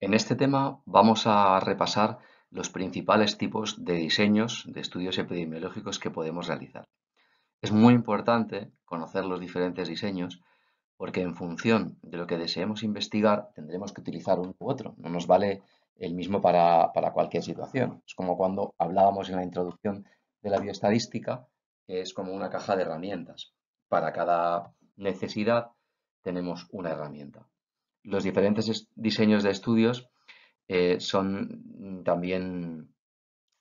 En este tema vamos a repasar los principales tipos de diseños de estudios epidemiológicos que podemos realizar. Es muy importante conocer los diferentes diseños porque en función de lo que deseemos investigar tendremos que utilizar uno u otro. No nos vale el mismo para, cualquier situación. Es como cuando hablábamos en la introducción de la bioestadística, que es como una caja de herramientas. Para cada necesidad tenemos una herramienta los diferentes diseños de estudios eh, son también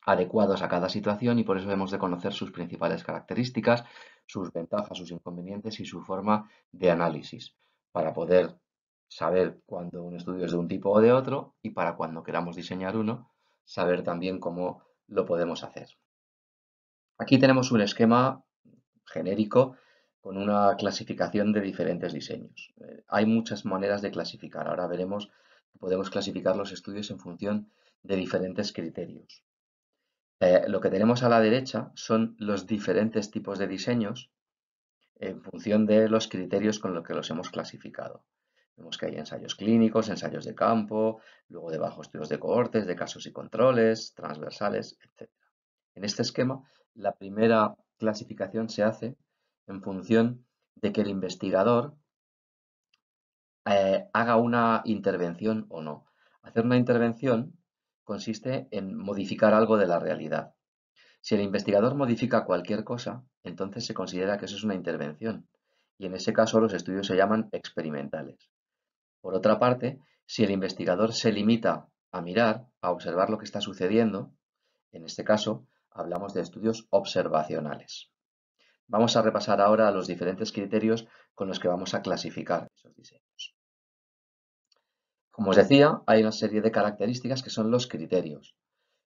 adecuados a cada situación y por eso hemos de conocer sus principales características, sus ventajas, sus inconvenientes y su forma de análisis para poder saber cuándo un estudio es de un tipo o de otro y para cuando queramos diseñar uno, saber también cómo lo podemos hacer. Aquí tenemos un esquema genérico con una clasificación de diferentes diseños. Eh, hay muchas maneras de clasificar. Ahora veremos que podemos clasificar los estudios en función de diferentes criterios. Eh, lo que tenemos a la derecha son los diferentes tipos de diseños en función de los criterios con los que los hemos clasificado. Vemos que hay ensayos clínicos, ensayos de campo, luego de debajo estudios de cohortes, de casos y controles, transversales, etc. En este esquema, la primera clasificación se hace en función de que el investigador eh, haga una intervención o no. Hacer una intervención consiste en modificar algo de la realidad. Si el investigador modifica cualquier cosa, entonces se considera que eso es una intervención y en ese caso los estudios se llaman experimentales. Por otra parte, si el investigador se limita a mirar, a observar lo que está sucediendo, en este caso hablamos de estudios observacionales. Vamos a repasar ahora los diferentes criterios con los que vamos a clasificar esos diseños. Como os decía, hay una serie de características que son los criterios.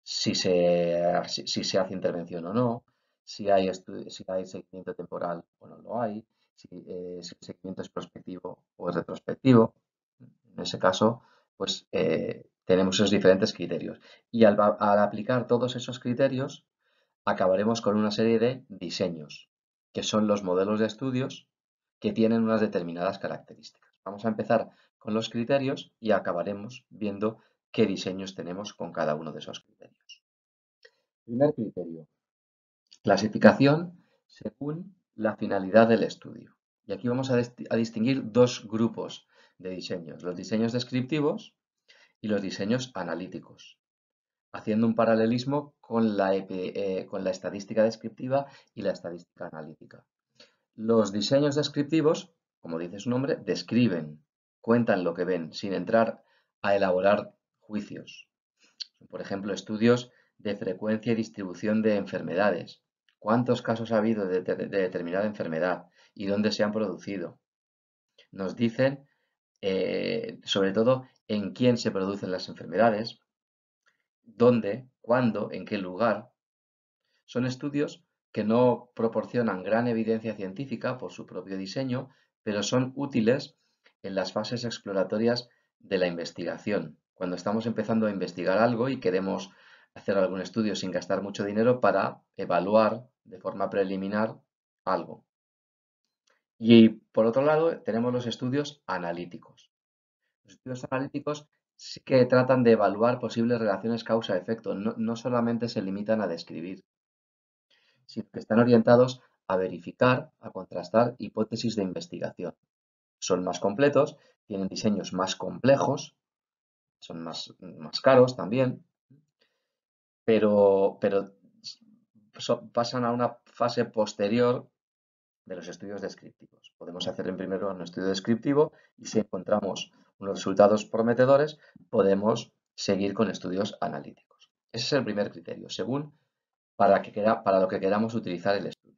Si se, hace intervención o no, si hay, si seguimiento temporal o no lo hay, eh, si, el seguimiento es prospectivo o es retrospectivo. En ese caso, pues eh, tenemos esos diferentes criterios. Y al aplicar todos esos criterios, acabaremos con una serie de diseños que son los modelos de estudios que tienen unas determinadas características. Vamos a empezar con los criterios y acabaremos viendo qué diseños tenemos con cada uno de esos criterios. Primer criterio, clasificación según la finalidad del estudio. Y aquí vamos a, a distinguir dos grupos de diseños, los diseños descriptivos y los diseños analíticos haciendo un paralelismo eh, con la, estadística descriptiva y la estadística analítica. Los diseños descriptivos, como dice su nombre, describen, cuentan lo que ven, sin entrar a elaborar juicios. Por ejemplo, estudios de frecuencia y distribución de enfermedades, cuántos casos ha habido de, determinada enfermedad y dónde se han producido. Nos dicen, eh, sobre todo, en quién se producen las enfermedades, dónde, cuándo, en qué lugar. Son estudios que no proporcionan gran evidencia científica por su propio diseño, pero son útiles en las fases exploratorias de la investigación. Cuando estamos empezando a investigar algo y queremos hacer algún estudio sin gastar mucho dinero para evaluar de forma preliminar algo. Y por otro lado, tenemos los estudios analíticos. Los estudios analíticos sí que tratan de evaluar posibles relaciones causa-efecto, no, solamente se limitan a describir, sino que están orientados a verificar, a contrastar hipótesis de investigación. Son más completos, tienen diseños más complejos, son más, más caros también, pero, pero pasan a una fase posterior de los estudios descriptivos. Podemos hacer en primero un estudio descriptivo y si encontramos los resultados prometedores, podemos seguir con estudios analíticos. Ese es el primer criterio, según para, que para lo que queramos utilizar el estudio.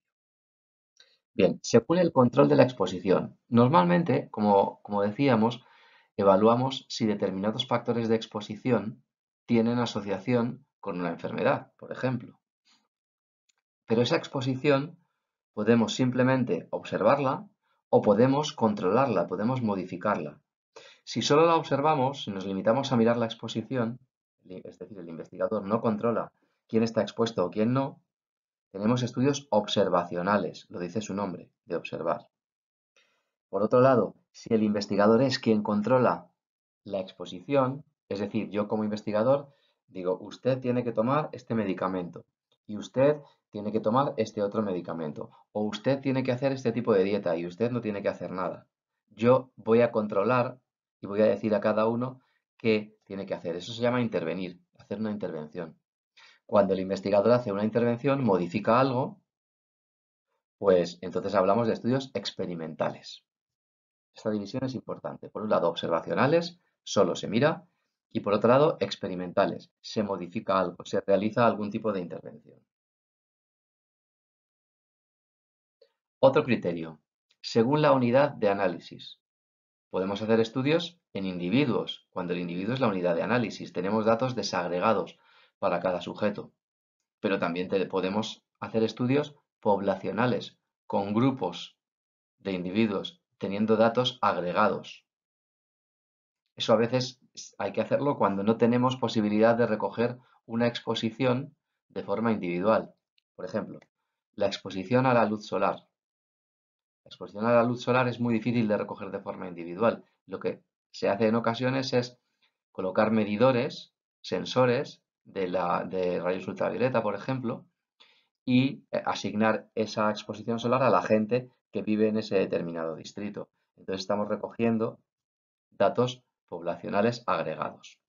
Bien, según el control de la exposición. Normalmente, como, como decíamos, evaluamos si determinados factores de exposición tienen asociación con una enfermedad, por ejemplo. Pero esa exposición podemos simplemente observarla o podemos controlarla, podemos modificarla. Si solo la observamos, si nos limitamos a mirar la exposición, es decir, el investigador no controla quién está expuesto o quién no, tenemos estudios observacionales, lo dice su nombre, de observar. Por otro lado, si el investigador es quien controla la exposición, es decir, yo como investigador digo, usted tiene que tomar este medicamento y usted tiene que tomar este otro medicamento o usted tiene que hacer este tipo de dieta y usted no tiene que hacer nada. Yo voy a controlar y voy a decir a cada uno qué tiene que hacer. Eso se llama intervenir, hacer una intervención. Cuando el investigador hace una intervención, modifica algo, pues entonces hablamos de estudios experimentales. Esta división es importante. Por un lado, observacionales, solo se mira, y por otro lado, experimentales, se modifica algo, se realiza algún tipo de intervención. Otro criterio, según la unidad de análisis. Podemos hacer estudios en individuos, cuando el individuo es la unidad de análisis. Tenemos datos desagregados para cada sujeto. Pero también podemos hacer estudios poblacionales, con grupos de individuos, teniendo datos agregados. Eso a veces hay que hacerlo cuando no tenemos posibilidad de recoger una exposición de forma individual. Por ejemplo, la exposición a la luz solar. La exposición a la luz solar es muy difícil de recoger de forma individual. Lo que se hace en ocasiones es colocar medidores, sensores de, rayos ultravioleta, por ejemplo, y eh, asignar esa exposición solar a la gente que vive en ese determinado distrito. Entonces estamos recogiendo datos poblacionales agregados.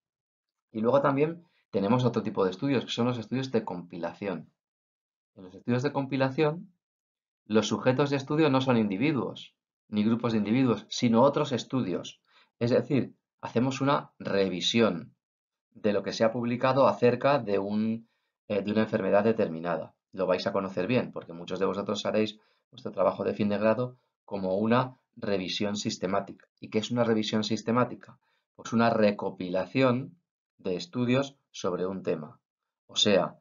Y luego también tenemos otro tipo de estudios, que son los estudios de compilación. En los estudios de compilación los sujetos de estudio no son individuos, ni grupos de individuos, sino otros estudios. Es decir, hacemos una revisión de lo que se ha publicado acerca de, eh, una enfermedad determinada. Lo vais a conocer bien, porque muchos de vosotros haréis vuestro trabajo de fin de grado como una revisión sistemática. ¿Y qué es una revisión sistemática? Pues una recopilación de estudios sobre un tema. O sea,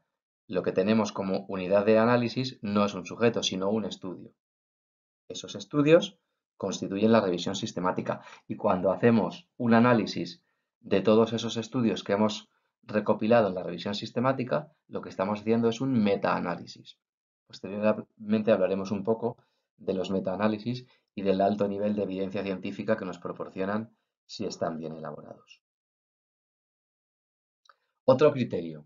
lo que tenemos como unidad de análisis no es un sujeto, sino un estudio. Esos estudios constituyen la revisión sistemática y cuando hacemos un análisis de todos esos estudios que hemos recopilado en la revisión sistemática, lo que estamos haciendo es un metaanálisis. Posteriormente hablaremos un poco de los metaanálisis y del alto nivel de evidencia científica que nos proporcionan si están bien elaborados. Otro criterio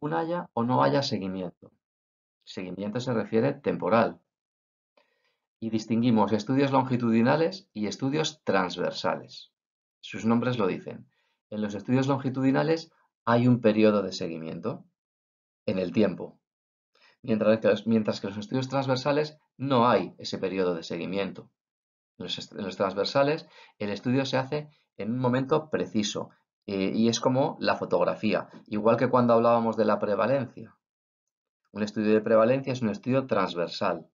un haya o no haya seguimiento. Seguimiento se refiere temporal. Y distinguimos estudios longitudinales y estudios transversales. Sus nombres lo dicen. En los estudios longitudinales hay un periodo de seguimiento en el tiempo, mientras que, en mientras que los estudios transversales no hay ese periodo de seguimiento. en los transversales el estudio se hace en un momento preciso, eh, y es como la fotografía, igual que cuando hablábamos de la prevalencia. Un estudio de prevalencia es un estudio transversal,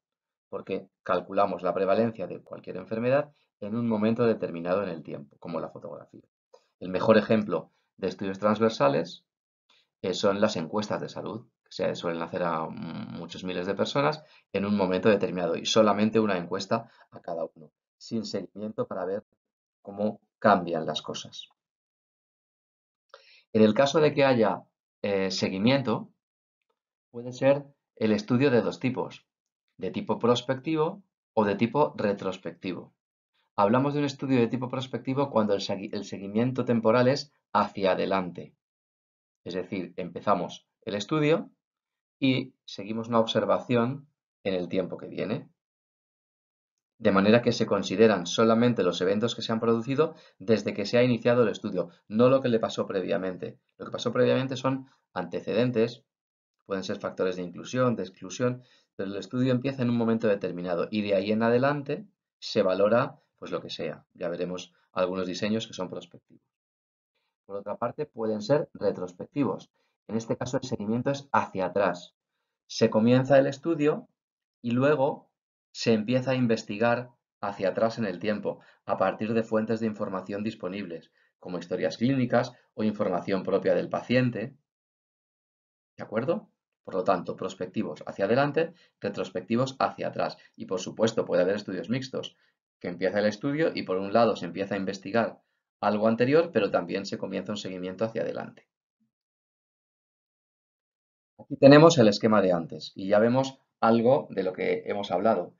porque calculamos la prevalencia de cualquier enfermedad en un momento determinado en el tiempo, como la fotografía. El mejor ejemplo de estudios transversales eh, son las encuestas de salud, que se suelen hacer a muchos miles de personas en un momento determinado y solamente una encuesta a cada uno, sin seguimiento para ver cómo cambian las cosas. En el caso de que haya eh, seguimiento, puede ser el estudio de dos tipos, de tipo prospectivo o de tipo retrospectivo. Hablamos de un estudio de tipo prospectivo cuando el seguimiento temporal es hacia adelante. Es decir, empezamos el estudio y seguimos una observación en el tiempo que viene de manera que se consideran solamente los eventos que se han producido desde que se ha iniciado el estudio, no lo que le pasó previamente. Lo que pasó previamente son antecedentes, pueden ser factores de inclusión, de exclusión, pero el estudio empieza en un momento determinado y de ahí en adelante se valora pues lo que sea. Ya veremos algunos diseños que son prospectivos. Por otra parte, pueden ser retrospectivos. En este caso, el seguimiento es hacia atrás. Se comienza el estudio y luego se empieza a investigar hacia atrás en el tiempo, a partir de fuentes de información disponibles, como historias clínicas o información propia del paciente. ¿De acuerdo? Por lo tanto, prospectivos hacia adelante, retrospectivos hacia atrás. Y por supuesto, puede haber estudios mixtos, que empieza el estudio y por un lado se empieza a investigar algo anterior, pero también se comienza un seguimiento hacia adelante. Aquí tenemos el esquema de antes y ya vemos algo de lo que hemos hablado.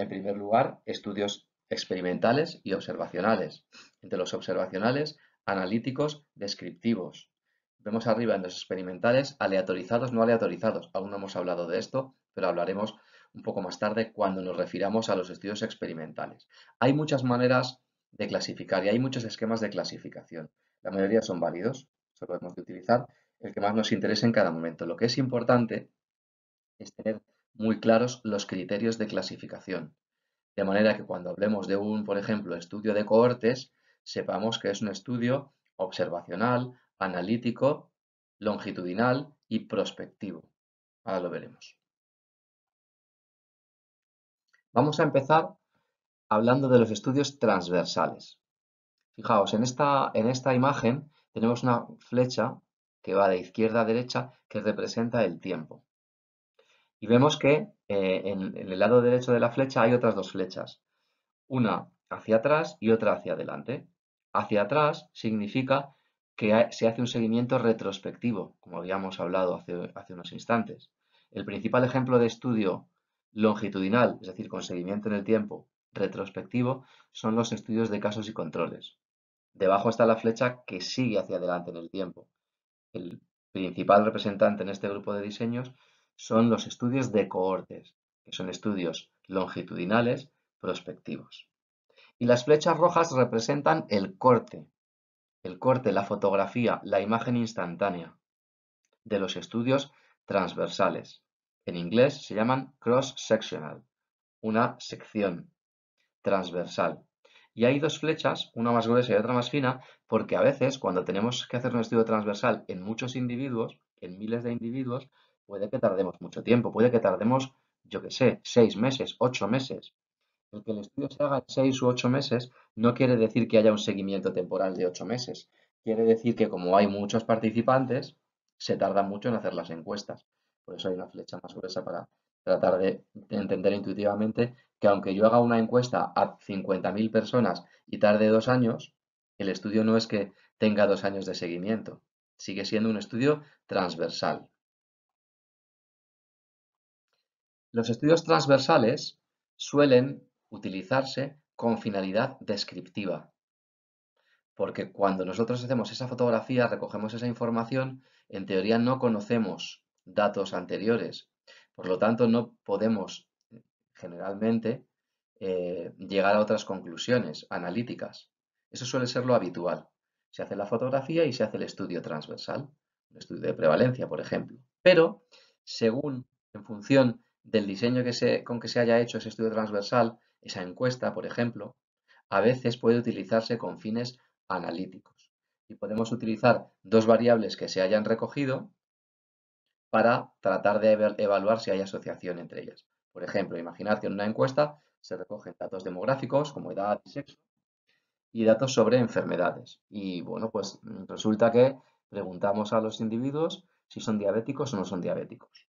En primer lugar, estudios experimentales y observacionales. Entre los observacionales, analíticos, descriptivos. Vemos arriba en los experimentales aleatorizados, no aleatorizados. Aún no hemos hablado de esto, pero hablaremos un poco más tarde cuando nos refiramos a los estudios experimentales. Hay muchas maneras de clasificar y hay muchos esquemas de clasificación. La mayoría son válidos, solo hemos de utilizar el que más nos interese en cada momento. Lo que es importante es tener muy claros los criterios de clasificación. De manera que cuando hablemos de un, por ejemplo, estudio de cohortes, sepamos que es un estudio observacional, analítico, longitudinal y prospectivo. Ahora lo veremos. Vamos a empezar hablando de los estudios transversales. Fijaos, en esta, en esta imagen tenemos una flecha que va de izquierda a derecha que representa el tiempo. Y vemos que eh, en, el lado derecho de la flecha hay otras dos flechas, una hacia atrás y otra hacia adelante. Hacia atrás significa que se hace un seguimiento retrospectivo, como habíamos hablado hace, hace, unos instantes. El principal ejemplo de estudio longitudinal, es decir, con seguimiento en el tiempo retrospectivo, son los estudios de casos y controles. Debajo está la flecha que sigue hacia adelante en el tiempo. El principal representante en este grupo de diseños son los estudios de cohortes, que son estudios longitudinales prospectivos. Y las flechas rojas representan el corte, el corte, la fotografía, la imagen instantánea de los estudios transversales. En inglés se llaman cross-sectional, una sección transversal. Y hay dos flechas, una más gruesa y otra más fina, porque a veces cuando tenemos que hacer un estudio transversal en muchos individuos, en miles de individuos, puede que tardemos mucho tiempo, puede que tardemos, yo qué sé, seis meses, ocho meses. El que el estudio se haga en seis u ocho meses no quiere decir que haya un seguimiento temporal de ocho meses. Quiere decir que como hay muchos participantes, se tarda mucho en hacer las encuestas. Por eso hay una flecha más gruesa para tratar de entender intuitivamente que aunque yo haga una encuesta a 50.000 personas y tarde dos años, el estudio no es que tenga dos años de seguimiento. Sigue siendo un estudio transversal. Los estudios transversales suelen utilizarse con finalidad descriptiva, porque cuando nosotros hacemos esa fotografía, recogemos esa información, en teoría no conocemos datos anteriores, por lo tanto no podemos generalmente eh, llegar a otras conclusiones analíticas. Eso suele ser lo habitual. Se hace la fotografía y se hace el estudio transversal, el estudio de prevalencia, por ejemplo. Pero, según, en función del diseño con que se haya hecho ese estudio transversal, esa encuesta, por ejemplo, a veces puede utilizarse con fines analíticos. Y podemos utilizar dos variables que se hayan recogido para tratar de evaluar si hay asociación entre ellas. Por ejemplo, imaginar que en una encuesta se recogen datos demográficos como edad y sexo y datos sobre enfermedades. Y bueno, pues resulta que preguntamos a los individuos si son diabéticos o no son diabéticos.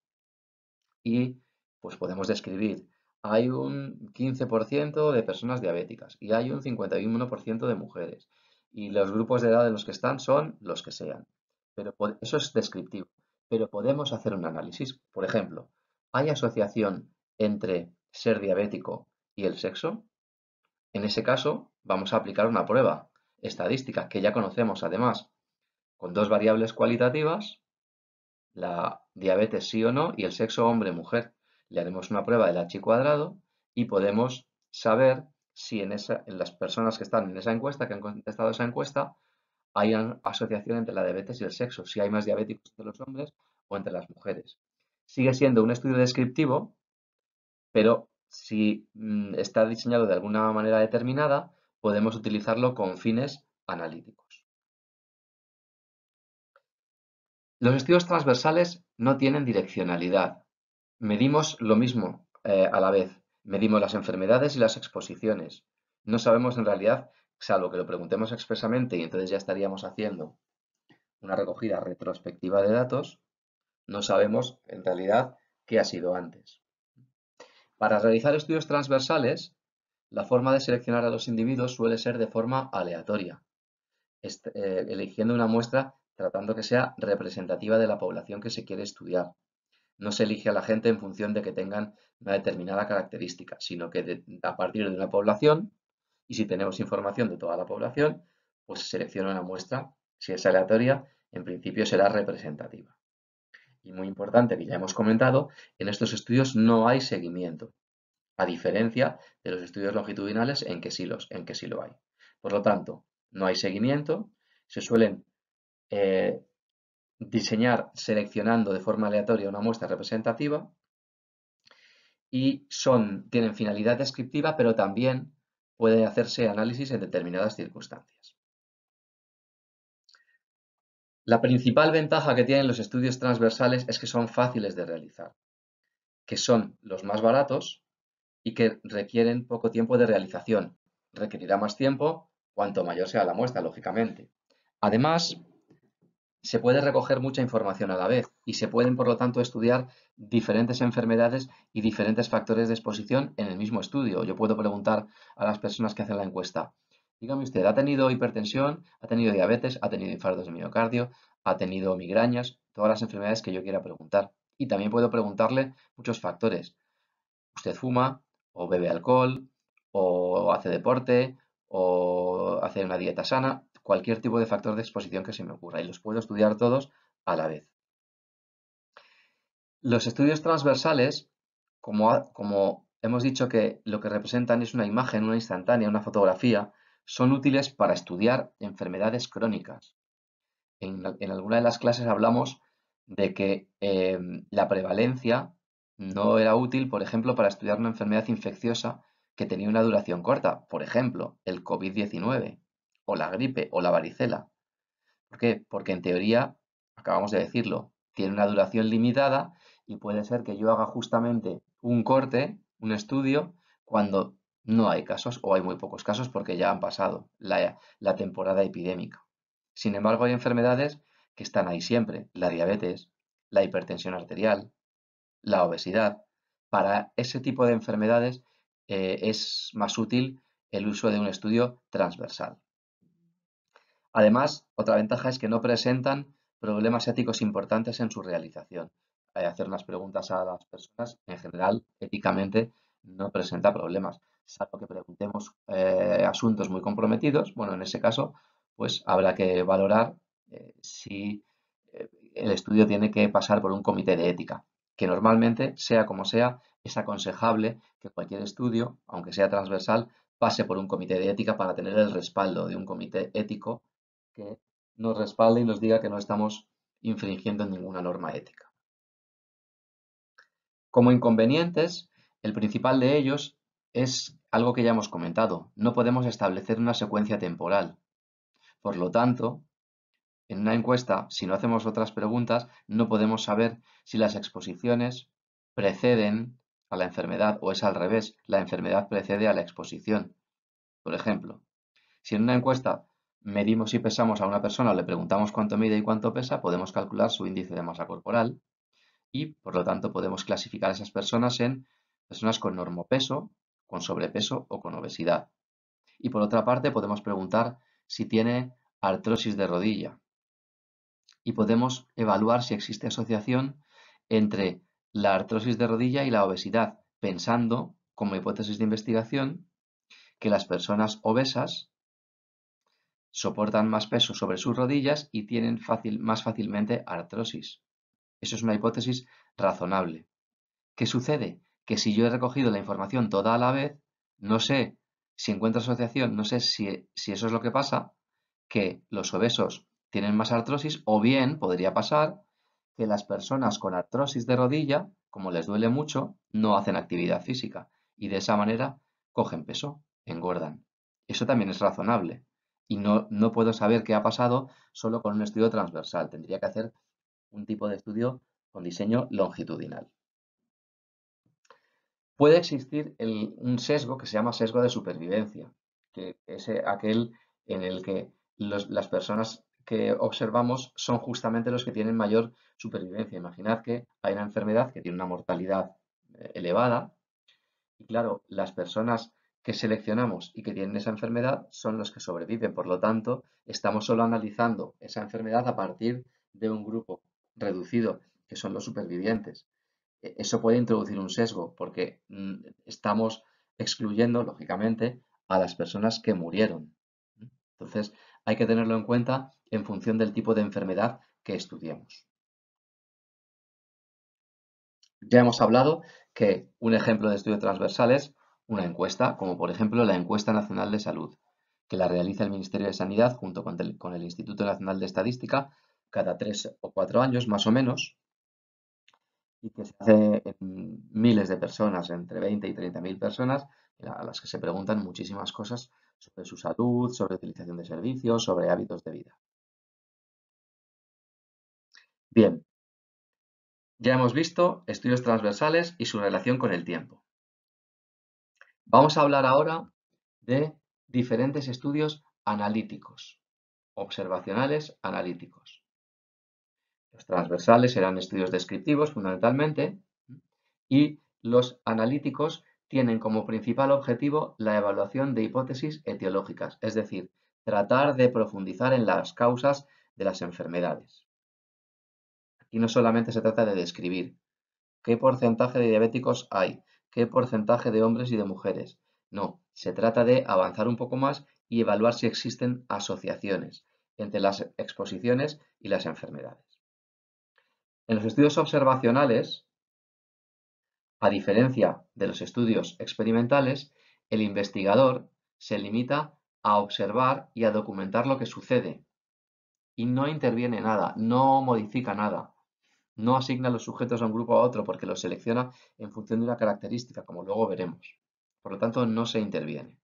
Y pues podemos describir, hay un 15% de personas diabéticas y hay un 51% de mujeres. Y los grupos de edad en los que están son los que sean. Pero eso es descriptivo. Pero podemos hacer un análisis. Por ejemplo, ¿hay asociación entre ser diabético y el sexo? En ese caso, vamos a aplicar una prueba estadística que ya conocemos además, con dos variables cualitativas, la diabetes sí o no y el sexo hombre-mujer le haremos una prueba del h cuadrado y podemos saber si en, las personas que están en esa encuesta, que han contestado esa encuesta, hay asociación entre la diabetes y el sexo, si hay más diabéticos entre los hombres o entre las mujeres. Sigue siendo un estudio descriptivo, pero si mm, está diseñado de alguna manera determinada, podemos utilizarlo con fines analíticos. Los estudios transversales no tienen direccionalidad, medimos lo mismo eh, a la vez. Medimos las enfermedades y las exposiciones. No sabemos en realidad, salvo que lo preguntemos expresamente y entonces ya estaríamos haciendo una recogida retrospectiva de datos, no sabemos en realidad qué ha sido antes. Para realizar estudios transversales, la forma de seleccionar a los individuos suele ser de forma aleatoria, eh, eligiendo una muestra tratando que sea representativa de la población que se quiere estudiar. No se elige a la gente en función de que tengan una determinada característica, sino que a partir de una población, y si tenemos información de toda la población, pues se selecciona una muestra, si es aleatoria, en principio será representativa. Y muy importante, que ya hemos comentado, en estos estudios no hay seguimiento, a diferencia de los estudios longitudinales en que sí, en que lo hay. Por lo tanto, no hay seguimiento, se suelen eh, diseñar seleccionando de forma aleatoria una muestra representativa y son, tienen finalidad descriptiva, pero también puede hacerse análisis en determinadas circunstancias. La principal ventaja que tienen los estudios transversales es que son fáciles de realizar, que son los más baratos y que requieren poco tiempo de realización. Requerirá más tiempo cuanto mayor sea la muestra, lógicamente. Además, se puede recoger mucha información a la vez y se pueden, por lo tanto, estudiar diferentes enfermedades y diferentes factores de exposición en el mismo estudio. Yo puedo preguntar a las personas que hacen la encuesta, dígame usted, ¿ha tenido hipertensión? ¿Ha tenido diabetes? ¿Ha tenido infartos de miocardio? ¿Ha tenido migrañas? Todas las enfermedades que yo quiera preguntar. Y también puedo preguntarle muchos factores. ¿Usted fuma? ¿O bebe alcohol? ¿O hace deporte? ¿O hace una dieta sana? cualquier tipo de factor de exposición que se me ocurra y los puedo estudiar todos a la vez. Los estudios transversales, como, hemos dicho que lo que representan es una imagen, una instantánea, una fotografía, son útiles para estudiar enfermedades crónicas. En, alguna de las clases hablamos de que em, la prevalencia no era útil, por ejemplo, para estudiar una enfermedad infecciosa que tenía una duración corta, por ejemplo, el COVID-19 o la gripe o la varicela. ¿Por qué? Porque en teoría, acabamos de decirlo, tiene una duración limitada y puede ser que yo haga justamente un corte, un estudio, cuando no hay casos o hay muy pocos casos porque ya han pasado la, temporada epidémica. Sin embargo, hay enfermedades que están ahí siempre, la diabetes, la hipertensión arterial, la obesidad. Para ese tipo de enfermedades eh, es más útil el uso de un estudio transversal. Además, otra ventaja es que no presentan problemas éticos importantes en su realización. Eh, hacer unas preguntas a las personas, en general, éticamente, no presenta problemas, salvo que preguntemos eh, asuntos muy comprometidos. Bueno, en ese caso, pues habrá que valorar eh, si el estudio tiene que pasar por un comité de ética, que normalmente, sea como sea, es aconsejable que cualquier estudio, aunque sea transversal, pase por un comité de ética para tener el respaldo de un comité ético que nos respalde y nos diga que no estamos infringiendo ninguna norma ética. Como inconvenientes, el principal de ellos es algo que ya hemos comentado. No podemos establecer una secuencia temporal. Por lo tanto, en una encuesta, si no hacemos otras preguntas, no podemos saber si las exposiciones preceden a la enfermedad o es al revés, la enfermedad precede a la exposición. Por ejemplo, si en una encuesta medimos y pesamos a una persona, le preguntamos cuánto mide y cuánto pesa, podemos calcular su índice de masa corporal y, por lo tanto, podemos clasificar a esas personas en personas con normopeso, con sobrepeso o con obesidad. Y por otra parte, podemos preguntar si tiene artrosis de rodilla. Y podemos evaluar si existe asociación entre la artrosis de rodilla y la obesidad, pensando, como hipótesis de investigación, que las personas obesas soportan más peso sobre sus rodillas y tienen más fácilmente artrosis. Eso es una hipótesis razonable. ¿Qué sucede? Que si yo he recogido la información toda a la vez, no sé si encuentro asociación, no sé si, si eso es lo que pasa, que los obesos tienen más artrosis o bien podría pasar que las personas con artrosis de rodilla, como les duele mucho, no hacen actividad física y de esa manera cogen peso, engordan. Eso también es razonable y no, puedo saber qué ha pasado solo con un estudio transversal. Tendría que hacer un tipo de estudio con diseño longitudinal. Puede existir un sesgo que se llama sesgo de supervivencia, que es aquel en el que las personas que observamos son justamente los que tienen mayor supervivencia. Imaginad que hay una enfermedad que tiene una mortalidad eh, elevada y claro, las personas que seleccionamos y que tienen esa enfermedad son los que sobreviven. Por lo tanto, estamos solo analizando esa enfermedad a partir de un grupo reducido, que son los supervivientes. E-, eso puede introducir un sesgo porque mm, estamos excluyendo, lógicamente, a las personas que murieron. Entonces, hay que tenerlo en cuenta en función del tipo de enfermedad que estudiemos. Ya hemos hablado que un ejemplo de estudio transversal es una encuesta, como por ejemplo la Encuesta Nacional de Salud, que la realiza el Ministerio de Sanidad junto con el, Instituto Nacional de Estadística cada tres o cuatro años más o menos, y que se hace en miles de personas, entre 20 y 30 mil personas, a las que se preguntan muchísimas cosas sobre su salud, sobre utilización de servicios, sobre hábitos de vida. Bien, ya hemos visto estudios transversales y su relación con el tiempo. Vamos a hablar ahora de diferentes estudios analíticos, observacionales analíticos. Los transversales serán estudios descriptivos fundamentalmente y los analíticos tienen como principal objetivo la evaluación de hipótesis etiológicas, es decir, tratar de profundizar en las causas de las enfermedades. Aquí no solamente se trata de describir qué porcentaje de diabéticos hay, qué porcentaje de hombres y de mujeres. No, se trata de avanzar un poco más y evaluar si existen asociaciones entre las exposiciones y las enfermedades. En los estudios observacionales, a diferencia de los estudios experimentales, el investigador se limita a observar y a documentar lo que sucede y no interviene nada, no modifica nada. No asigna los sujetos a un grupo a otro porque los selecciona en función de una característica, como luego veremos. Por lo tanto, no se interviene.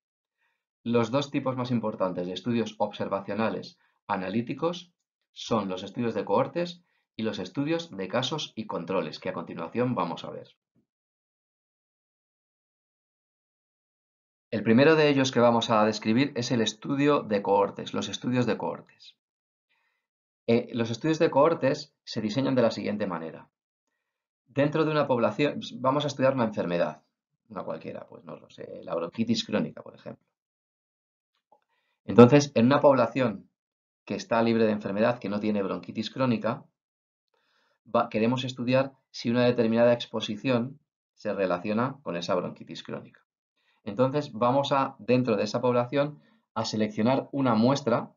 Los dos tipos más importantes de estudios observacionales analíticos son los estudios de cohortes y los estudios de casos y controles, que a continuación vamos a ver. El primero de ellos que vamos a describir es el estudio de cohortes, los estudios de cohortes. Eh, los estudios de cohortes se diseñan de la siguiente manera. Dentro de una población, pues, vamos a estudiar una enfermedad, una cualquiera, pues no sé, la bronquitis crónica, por ejemplo. Entonces, en una población que está libre de enfermedad, que no tiene bronquitis crónica, queremos estudiar si una determinada exposición se relaciona con esa bronquitis crónica. Entonces, vamos a, dentro de esa población, a seleccionar una muestra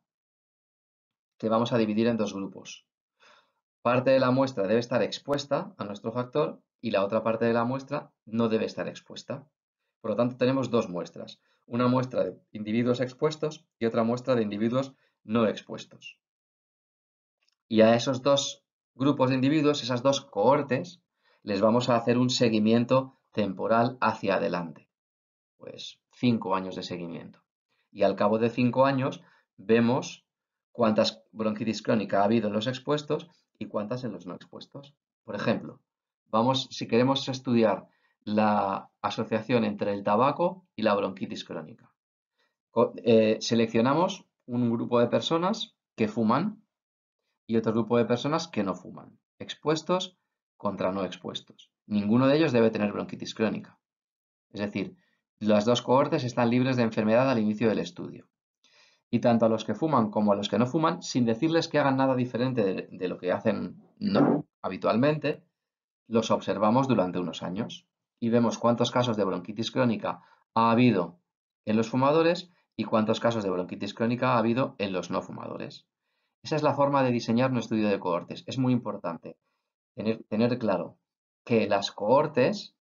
que vamos a dividir en dos grupos. Parte de la muestra debe estar expuesta a nuestro factor y la otra parte de la muestra no debe estar expuesta. Por lo tanto, tenemos dos muestras. Una muestra de individuos expuestos y otra muestra de individuos no expuestos. Y a esos dos grupos de individuos, esas dos cohortes, les vamos a hacer un seguimiento temporal hacia adelante. Pues cinco años de seguimiento. Y al cabo de cinco años vemos cuántas bronquitis crónica ha habido en los expuestos y cuántas en los no expuestos. Por ejemplo, vamos, si queremos estudiar la asociación entre el tabaco y la bronquitis crónica, eh, seleccionamos un grupo de personas que fuman y otro grupo de personas que no fuman, expuestos contra no expuestos. Ninguno de ellos debe tener bronquitis crónica. Es decir, las dos cohortes están libres de enfermedad al inicio del estudio y tanto a los que fuman como a los que no fuman, sin decirles que hagan nada diferente de, lo que hacen no, habitualmente, los observamos durante unos años y vemos cuántos casos de bronquitis crónica ha habido en los fumadores y cuántos casos de bronquitis crónica ha habido en los no fumadores. Esa es la forma de diseñar un estudio de cohortes. Es muy importante tener, tener claro que las cohortes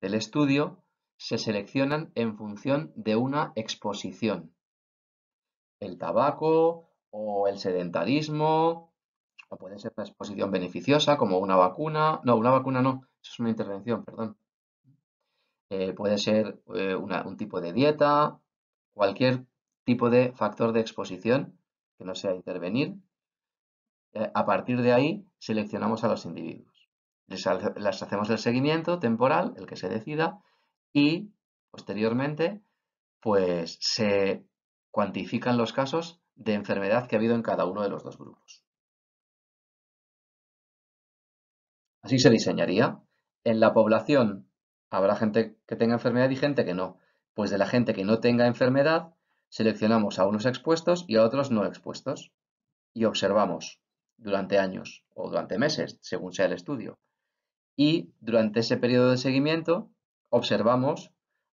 del estudio se seleccionan en función de una exposición el tabaco o el sedentarismo, o puede ser una exposición beneficiosa como una vacuna, no, una vacuna no, es una intervención, perdón. Eh, puede ser eh, un tipo de dieta, cualquier tipo de factor de exposición que no sea intervenir. Eh, a partir de ahí seleccionamos a los individuos. les hacemos el seguimiento temporal, el que se decida, y posteriormente pues se cuantifican los casos de enfermedad que ha habido en cada uno de los dos grupos. Así se diseñaría. En la población habrá gente que tenga enfermedad y gente que no. Pues de la gente que no tenga enfermedad, seleccionamos a unos expuestos y a otros no expuestos. Y observamos durante años o durante meses, según sea el estudio. Y durante ese periodo de seguimiento, observamos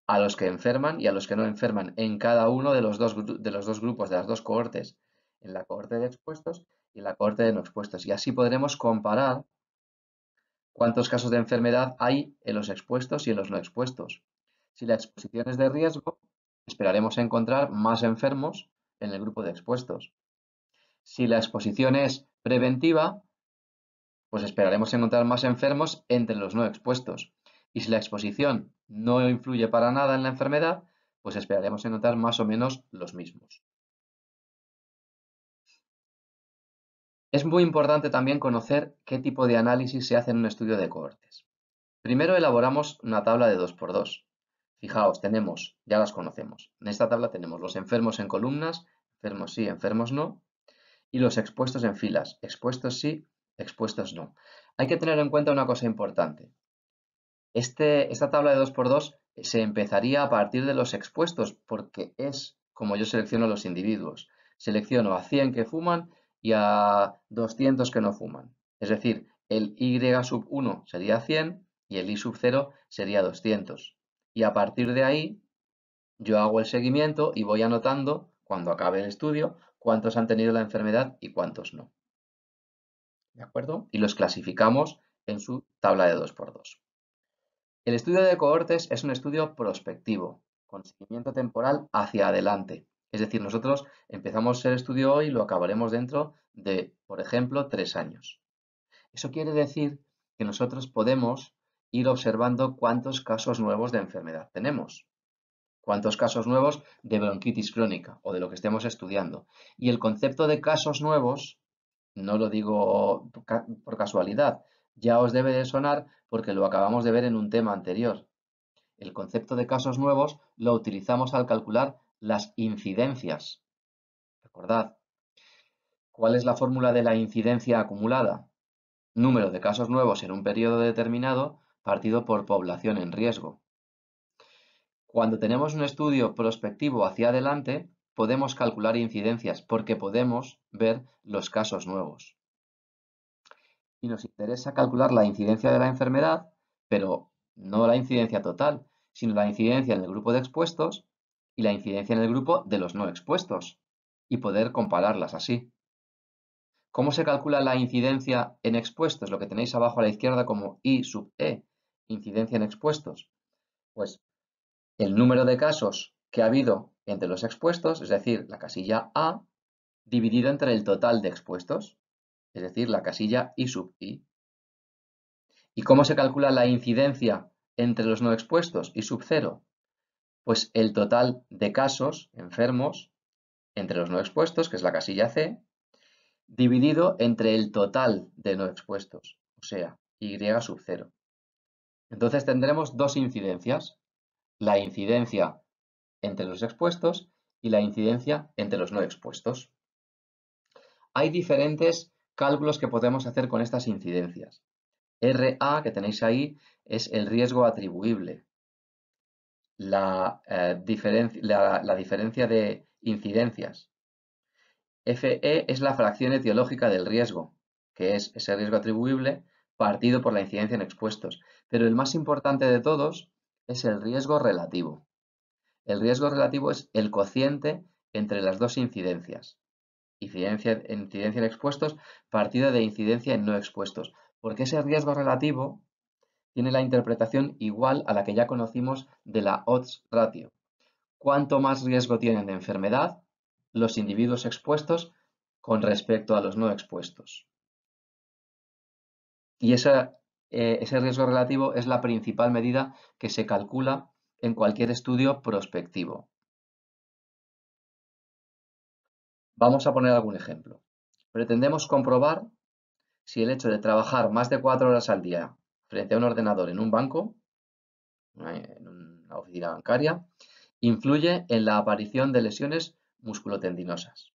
a los que enferman y a los que no enferman en cada uno de los dos, de los dos grupos, de las dos cohortes, en la cohorte de expuestos y en la cohorte de no expuestos. Y así podremos comparar cuántos casos de enfermedad hay en los expuestos y en los no expuestos. Si la exposición es de riesgo, esperaremos encontrar más enfermos en el grupo de expuestos. Si la exposición es preventiva, pues esperaremos encontrar más enfermos entre los no expuestos. Y si la exposición no influye para nada en la enfermedad, pues esperaremos en notar más o menos los mismos. Es muy importante también conocer qué tipo de análisis se hace en un estudio de cohortes. Primero elaboramos una tabla de 2x2. Fijaos, tenemos, ya las conocemos. En esta tabla tenemos los enfermos en columnas, enfermos sí, enfermos no, y los expuestos en filas, expuestos sí, expuestos no. Hay que tener en cuenta una cosa importante. Este, esta tabla de 2x2 se empezaría a partir de los expuestos, porque es como yo selecciono los individuos. Selecciono a 100 que fuman y a 200 que no fuman. Es decir, el y sub 1 sería 100 y el y sub 0 sería 200. Y a partir de ahí, yo hago el seguimiento y voy anotando, cuando acabe el estudio, cuántos han tenido la enfermedad y cuántos no. ¿De acuerdo? Y los clasificamos en su tabla de 2x2. El estudio de cohortes es un estudio prospectivo, con seguimiento temporal hacia adelante. Es decir, nosotros empezamos el estudio hoy y lo acabaremos dentro de, por ejemplo, tres años. Eso quiere decir que nosotros podemos ir observando cuántos casos nuevos de enfermedad tenemos, cuántos casos nuevos de bronquitis crónica o de lo que estemos estudiando. Y el concepto de casos nuevos, no lo digo por casualidad, ya os debe de sonar porque lo acabamos de ver en un tema anterior. El concepto de casos nuevos lo utilizamos al calcular las incidencias. Recordad, ¿cuál es la fórmula de la incidencia acumulada? Número de casos nuevos en un periodo determinado partido por población en riesgo. Cuando tenemos un estudio prospectivo hacia adelante, podemos calcular incidencias porque podemos ver los casos nuevos y nos interesa calcular la incidencia de la enfermedad, pero no la incidencia total, sino la incidencia en el grupo de expuestos y la incidencia en el grupo de los no expuestos, y poder compararlas así. ¿Cómo se calcula la incidencia en expuestos? Lo que tenéis abajo a la izquierda como I sub E, incidencia en expuestos. Pues el número de casos que ha habido entre los expuestos, es decir, la casilla A, dividido entre el total de expuestos es decir, la casilla I sub i. ¿Y cómo se calcula la incidencia entre los no expuestos, y sub 0? Pues el total de casos enfermos entre los no expuestos, que es la casilla C, dividido entre el total de no expuestos, o sea, Y sub 0. Entonces tendremos dos incidencias, la incidencia entre los expuestos y la incidencia entre los no expuestos. Hay diferentes cálculos que podemos hacer con estas incidencias. RA, que tenéis ahí, es el riesgo atribuible. La, eh, diferencia de incidencias. FE es la fracción etiológica del riesgo, que es ese riesgo atribuible partido por la incidencia en expuestos. Pero el más importante de todos es el riesgo relativo. El riesgo relativo es el cociente entre las dos incidencias incidencia, incidencia en expuestos, partida de incidencia en no expuestos, porque ese riesgo relativo tiene la interpretación igual a la que ya conocimos de la odds ratio. ¿Cuánto más riesgo tienen de enfermedad los individuos expuestos con respecto a los no expuestos. Y eh, ese riesgo relativo es la principal medida que se calcula en cualquier estudio prospectivo. Vamos a poner algún ejemplo. Pretendemos comprobar si el hecho de trabajar más de cuatro horas al día frente a un ordenador en un banco, en una oficina bancaria, influye en la aparición de lesiones musculotendinosas.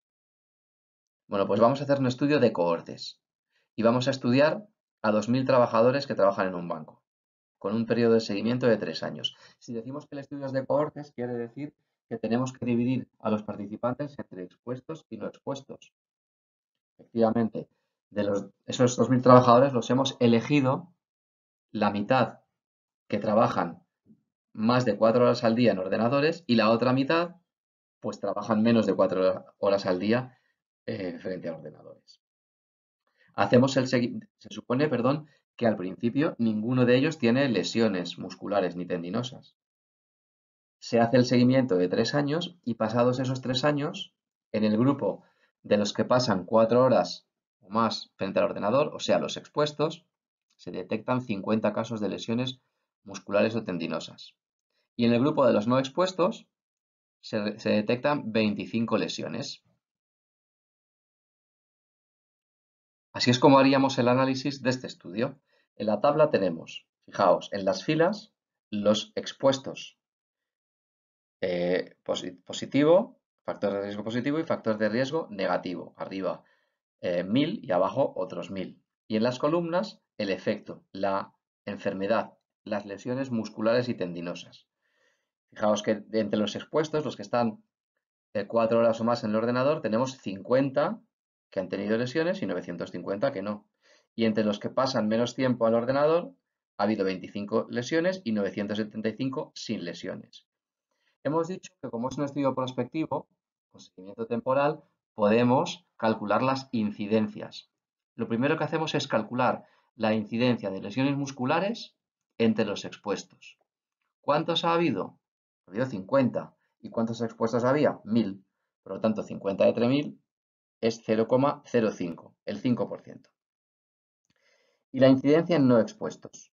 Bueno, pues vamos a hacer un estudio de cohortes y vamos a estudiar a 2.000 trabajadores que trabajan en un banco, con un periodo de seguimiento de tres años. Si decimos que el estudio es de cohortes, quiere decir que tenemos que dividir a los participantes entre expuestos y no expuestos. Efectivamente, de los, esos 2.000 trabajadores los hemos elegido la mitad que trabajan más de 4 horas al día en ordenadores y la otra mitad pues trabajan menos de 4 horas al día eh, frente a ordenadores. Hacemos el se supone, perdón, que al principio ninguno de ellos tiene lesiones musculares ni tendinosas se hace el seguimiento de tres años y pasados esos tres años, en el grupo de los que pasan cuatro horas o más frente al ordenador, o sea, los expuestos, se detectan 50 casos de lesiones musculares o tendinosas. Y en el grupo de los no expuestos se, detectan 25 lesiones. Así es como haríamos el análisis de este estudio. En la tabla tenemos, fijaos, en las filas los expuestos eh, positivo, factor de riesgo positivo y factor de riesgo negativo. Arriba eh, mil 1000 y abajo otros 1000. Y en las columnas el efecto, la enfermedad, las lesiones musculares y tendinosas. Fijaos que entre los expuestos, los que están eh, cuatro horas o más en el ordenador, tenemos 50 que han tenido lesiones y 950 que no. Y entre los que pasan menos tiempo al ordenador, ha habido 25 lesiones y 975 sin lesiones. Hemos dicho que como es un estudio prospectivo, con seguimiento temporal, podemos calcular las incidencias. Lo primero que hacemos es calcular la incidencia de lesiones musculares entre los expuestos. ¿Cuántos ha habido? Ha habido 50. ¿Y cuántos expuestos había? 1000. Por lo tanto, 50 de 3.000 es 0,05, el 5%. Y la incidencia en no expuestos.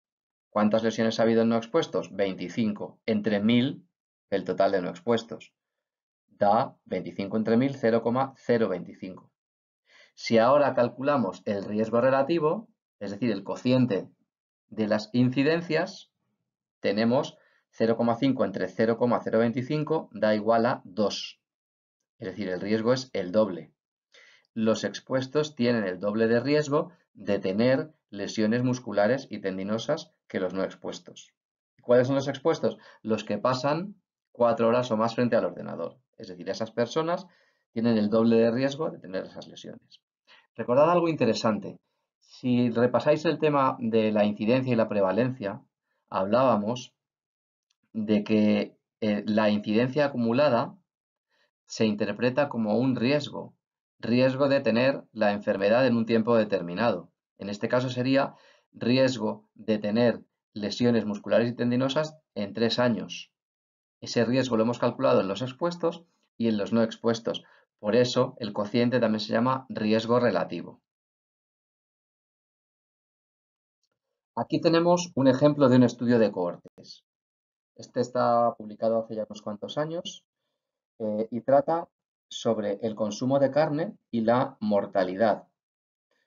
¿Cuántas lesiones ha habido en no expuestos? 25. Entre 1000 el total de no expuestos. Da 25 entre 1000, 0,025. Si ahora calculamos el riesgo relativo, es decir, el cociente de las incidencias, tenemos 0,5 entre 0,025 da igual a 2. Es decir, el riesgo es el doble. Los expuestos tienen el doble de riesgo de tener lesiones musculares y tendinosas que los no expuestos. ¿Cuáles son los expuestos? Los que pasan cuatro horas o más frente al ordenador. Es decir, esas personas tienen el doble de riesgo de tener esas lesiones. Recordad algo interesante. Si repasáis el tema de la incidencia y la prevalencia, hablábamos de que eh, la incidencia acumulada se interpreta como un riesgo, riesgo de tener la enfermedad en un tiempo determinado. En este caso sería riesgo de tener lesiones musculares y tendinosas en tres años. Ese riesgo lo hemos calculado en los expuestos y en los no expuestos. Por eso el cociente también se llama riesgo relativo. Aquí tenemos un ejemplo de un estudio de cohortes. Este está publicado hace ya unos cuantos años eh, y trata sobre el consumo de carne y la mortalidad.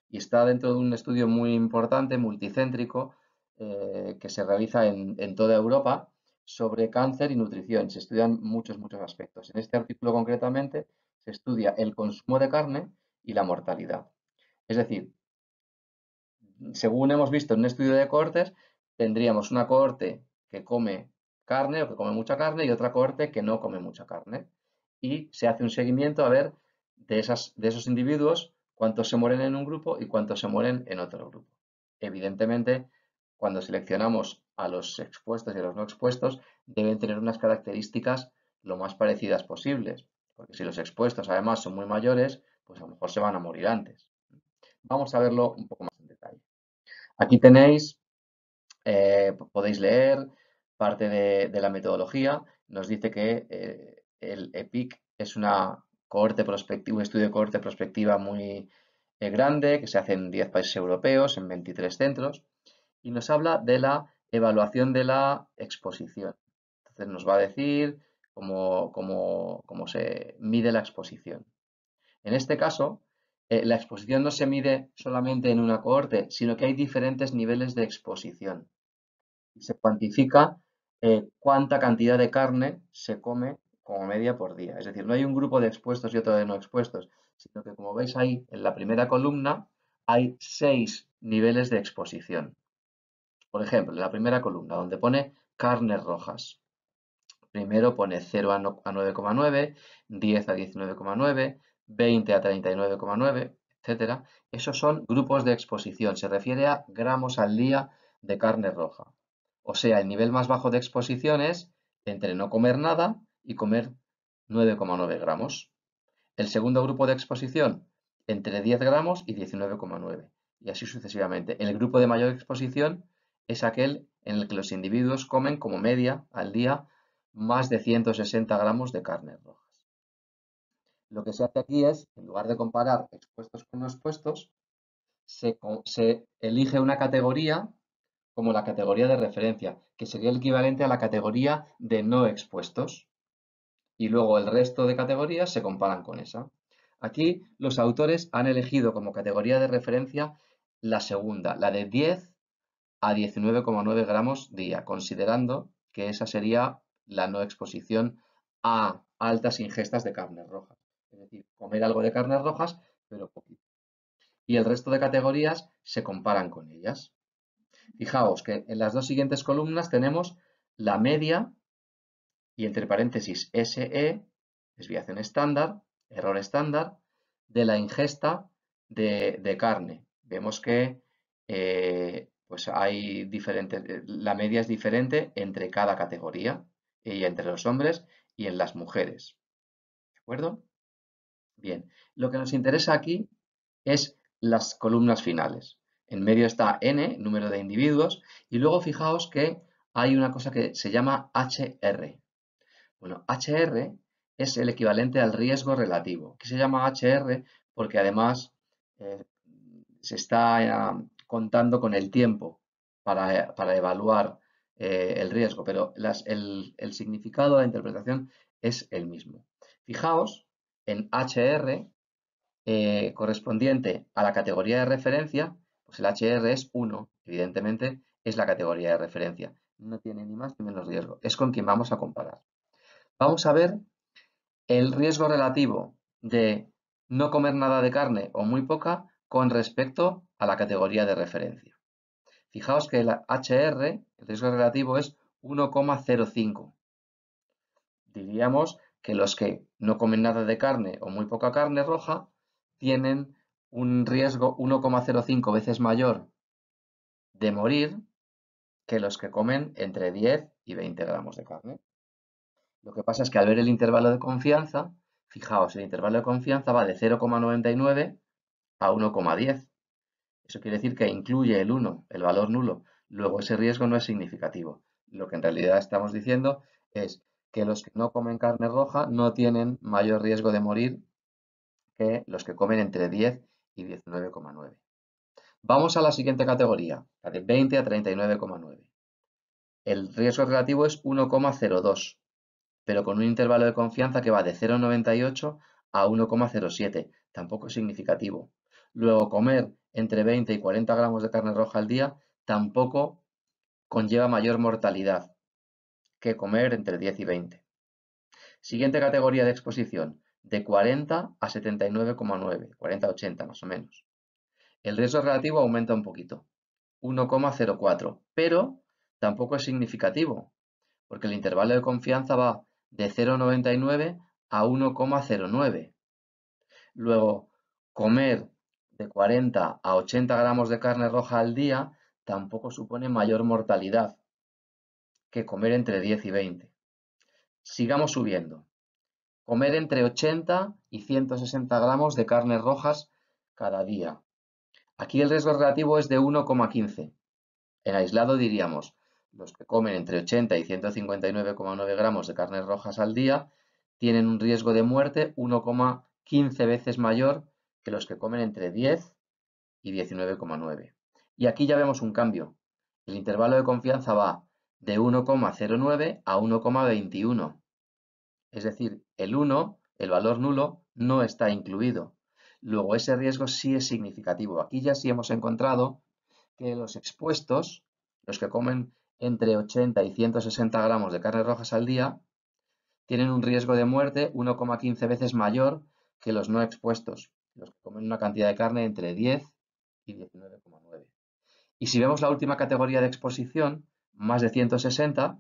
Y está dentro de un estudio muy importante, multicéntrico, eh, que se realiza en toda Europa sobre cáncer y nutrición. Se estudian muchos, muchos aspectos. En este artículo concretamente se estudia el consumo de carne y la mortalidad. Es decir, según hemos visto en un estudio de cohortes, tendríamos una cohorte que come carne o que come mucha carne y otra cohorte que no come mucha carne. Y se hace un seguimiento a ver de, esas, de esos individuos cuántos se mueren en un grupo y cuántos se mueren en otro grupo. Evidentemente, cuando seleccionamos a los expuestos y a los no expuestos deben tener unas características lo más parecidas posibles, porque si los expuestos además son muy mayores, pues a lo mejor se van a morir antes. Vamos a verlo un poco más en detalle. Aquí tenéis, eh, podéis leer parte de, la metodología, nos dice que eh, el EPIC es una un estudio de cohorte prospectiva muy eh, grande, que se hace en 10 países europeos, en 23 centros, y nos habla de la evaluación de la exposición. Entonces nos va a decir cómo, se mide la exposición. En este caso, eh, la exposición no se mide solamente en una cohorte, sino que hay diferentes niveles de exposición. Y se cuantifica eh, cuánta cantidad de carne se come como media por día. Es decir, no hay un grupo de expuestos y otro de no expuestos, sino que como veis ahí en la primera columna hay seis niveles de exposición. Por ejemplo, en la primera columna donde pone carnes rojas. Primero pone 0 a 9,9, 10 a 19,9, 20 a 39,9, etc. Esos son grupos de exposición, se refiere a gramos al día de carne roja. O sea, el nivel más bajo de exposición es entre no comer nada y comer 9,9 gramos. El segundo grupo de exposición, entre 10 gramos y 19,9. Y así sucesivamente. El grupo de mayor exposición es aquel en el que los individuos comen como media al día más de 160 gramos de carne rojas. Lo que se hace aquí es, en lugar de comparar expuestos con no expuestos, se, se elige una categoría como la categoría de referencia, que sería el equivalente a la categoría de no expuestos. Y luego el resto de categorías se comparan con esa. Aquí los autores han elegido como categoría de referencia la segunda, la de 10 a 19,9 gramos día, considerando que esa sería la no exposición a altas ingestas de carnes rojas. Es decir, comer algo de carnes rojas, pero poquito. Y el resto de categorías se comparan con ellas. Fijaos que en las dos siguientes columnas tenemos la media y entre paréntesis SE, desviación estándar, error estándar, de la ingesta de, carne. Vemos que eh, pues hay diferentes, eh, la media es diferente entre cada categoría y entre los hombres y en las mujeres. ¿De acuerdo? Bien, lo que nos interesa aquí es las columnas finales. En medio está n, número de individuos, y luego fijaos que hay una cosa que se llama HR. Bueno, HR es el equivalente al riesgo relativo, que se llama HR porque además eh, se está eh, contando con el tiempo para, evaluar eh, el riesgo, pero el, significado significado, la interpretación es el mismo. Fijaos en HR eh, correspondiente a la categoría de referencia, pues el HR es 1, evidentemente es la categoría de referencia. No tiene ni más ni menos riesgo, es con quien vamos a comparar. Vamos a ver el riesgo relativo de no comer nada de carne o muy poca con respecto a la categoría de referencia. Fijaos que el HR, el riesgo relativo, es 1,05. Diríamos que los que no comen nada de carne o muy poca carne roja tienen un riesgo 1,05 veces mayor de morir que los que comen entre 10 y 20 gramos de carne. Lo que pasa es que al ver el intervalo de confianza, fijaos, el intervalo de confianza va de 0,99 a 1,10. Eso quiere decir que incluye el 1, el valor nulo. Luego ese riesgo no es significativo. Lo que en realidad estamos diciendo es que los que no comen carne roja no tienen mayor riesgo de morir que los que comen entre 10 y 19,9. Vamos a la siguiente categoría, la de 20 a 39,9. El riesgo relativo es 1,02, pero con un intervalo de confianza que va de 0,98 a 1,07. Tampoco es significativo. Luego, comer entre 20 y 40 gramos de carne roja al día tampoco conlleva mayor mortalidad que comer entre 10 y 20. Siguiente categoría de exposición, de 40 a 79,9, 40-80 a más o menos. El riesgo relativo aumenta un poquito, 1,04, pero tampoco es significativo, porque el intervalo de confianza va de 0,99 a 1,09. Luego, comer de 40 a 80 gramos de carne roja al día tampoco supone mayor mortalidad que comer entre 10 y 20. Sigamos subiendo. Comer entre 80 y 160 gramos de carnes rojas cada día. Aquí el riesgo relativo es de 1,15. En aislado diríamos, los que comen entre 80 y 159,9 gramos de carnes rojas al día tienen un riesgo de muerte 1,15 veces mayor que los que comen entre 10 y 19,9. Y aquí ya vemos un cambio. El intervalo de confianza va de 1,09 a 1,21. Es decir, el 1, el valor nulo, no está incluido. Luego, ese riesgo sí es significativo. Aquí ya sí hemos encontrado que los expuestos, los que comen entre 80 y 160 gramos de carne rojas al día, tienen un riesgo de muerte 1,15 veces mayor que los no expuestos los que comen una cantidad de carne entre 10 y 19,9. Y si vemos la última categoría de exposición, más de 160,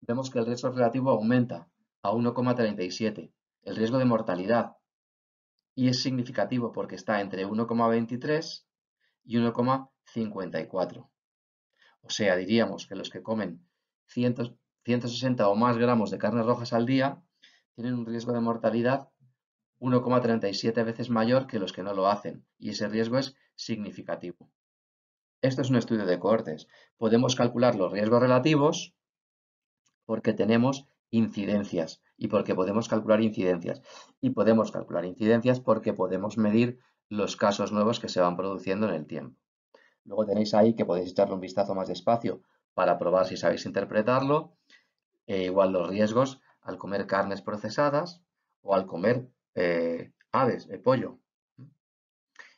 vemos que el riesgo relativo aumenta a 1,37, el riesgo de mortalidad. Y es significativo porque está entre 1,23 y 1,54. O sea, diríamos que los que comen 160 o más gramos de carnes rojas al día tienen un riesgo de mortalidad 1,37 veces mayor que los que no lo hacen, y ese riesgo es significativo. Esto es un estudio de cohortes. Podemos calcular los riesgos relativos porque tenemos incidencias y porque podemos calcular incidencias. Y podemos calcular incidencias porque podemos medir los casos nuevos que se van produciendo en el tiempo. Luego tenéis ahí que podéis echarle un vistazo más despacio para probar si sabéis interpretarlo. Eh, igual los riesgos al comer carnes procesadas o al comer eh, aves, el eh, pollo.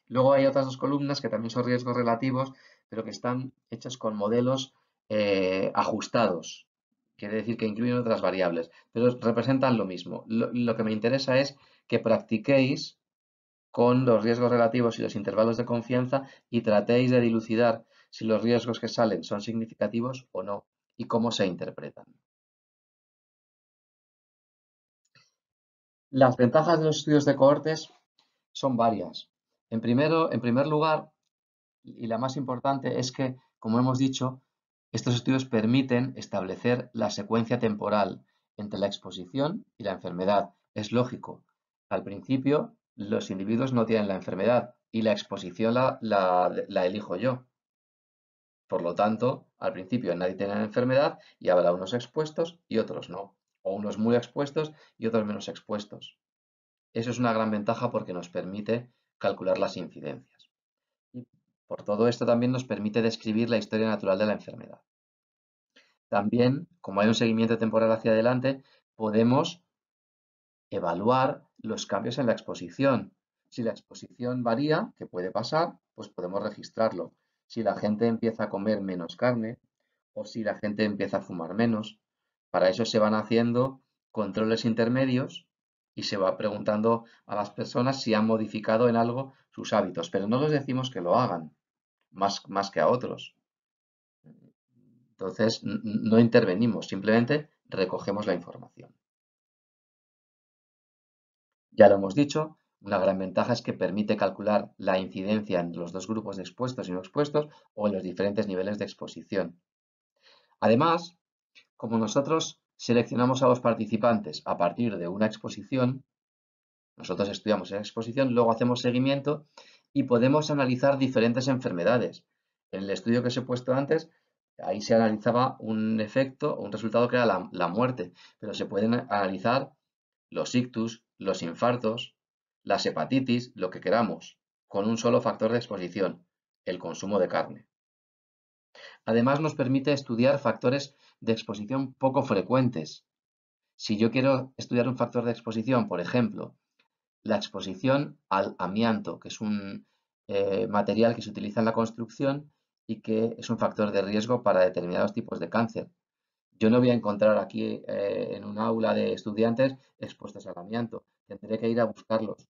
Luego hay otras dos columnas que también son riesgos relativos, pero que están hechas con modelos eh, ajustados. Quiere decir que incluyen otras variables, pero representan lo mismo. lo, que me interesa es que practiquéis con los riesgos relativos y los intervalos de confianza y tratéis de dilucidar si los riesgos que salen son significativos o no y cómo se interpretan. Las ventajas de los estudios de cohortes son varias. En, primer lugar, y la más importante, es que, como hemos dicho, estos estudios permiten establecer la secuencia temporal entre la exposición y la enfermedad. Es lógico. Al principio, los individuos no tienen la enfermedad y la exposición la, la elijo yo. Por lo tanto, al principio nadie tiene la enfermedad y habrá unos expuestos y otros no unos muy expuestos y otros menos expuestos. Eso es una gran ventaja porque nos permite calcular las incidencias. Y por todo esto también nos permite describir la historia natural de la enfermedad. También, como hay un seguimiento temporal hacia adelante, podemos evaluar los cambios en la exposición. Si la exposición varía, que puede pasar, pues podemos registrarlo. Si la gente empieza a comer menos carne, o si la gente empieza a fumar menos, para eso se van haciendo controles intermedios y se va preguntando a las personas si han modificado en algo sus hábitos, pero no les decimos que lo hagan, más, más que a otros. Entonces, no intervenimos, simplemente recogemos la información. Ya lo hemos dicho, una gran ventaja es que permite calcular la incidencia en los dos grupos de expuestos y no expuestos o en los diferentes niveles de exposición. Además, como nosotros seleccionamos a los participantes a partir de una exposición, nosotros estudiamos esa exposición, luego hacemos seguimiento y podemos analizar diferentes enfermedades. En el estudio que os he puesto antes, ahí se analizaba un efecto, un resultado que era la, la muerte, pero se pueden analizar los ictus, los infartos, las hepatitis, lo que queramos, con un solo factor de exposición, el consumo de carne. Además, nos permite estudiar factores de exposición poco frecuentes. Si yo quiero estudiar un factor de exposición, por ejemplo, la exposición al amianto, que es un eh, material que se utiliza en la construcción y que es un factor de riesgo para determinados tipos de cáncer. Yo no voy a encontrar aquí eh, en un aula de estudiantes expuestos al amianto. Tendré que ir a buscarlos.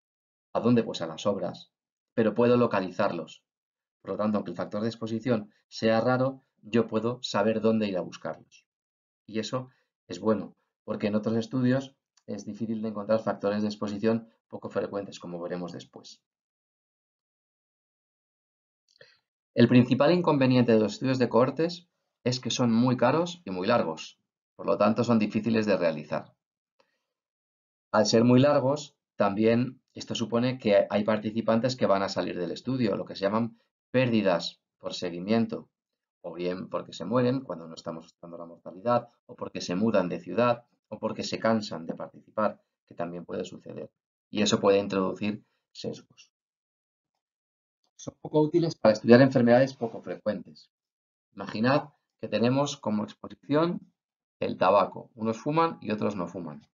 ¿A dónde? Pues a las obras. Pero puedo localizarlos. Por lo tanto, aunque el factor de exposición sea raro, yo puedo saber dónde ir a buscarlos. Y eso es bueno, porque en otros estudios es difícil de encontrar factores de exposición poco frecuentes, como veremos después. El principal inconveniente de los estudios de cohortes es que son muy caros y muy largos, por lo tanto son difíciles de realizar. Al ser muy largos, también esto supone que hay participantes que van a salir del estudio, lo que se llaman pérdidas por seguimiento o bien porque se mueren cuando no estamos estudiando la mortalidad, o porque se mudan de ciudad, o porque se cansan de participar, que también puede suceder. Y eso puede introducir sesgos. Son poco útiles para estudiar enfermedades poco frecuentes. Imaginad que tenemos como exposición el tabaco. Unos fuman y otros no fuman.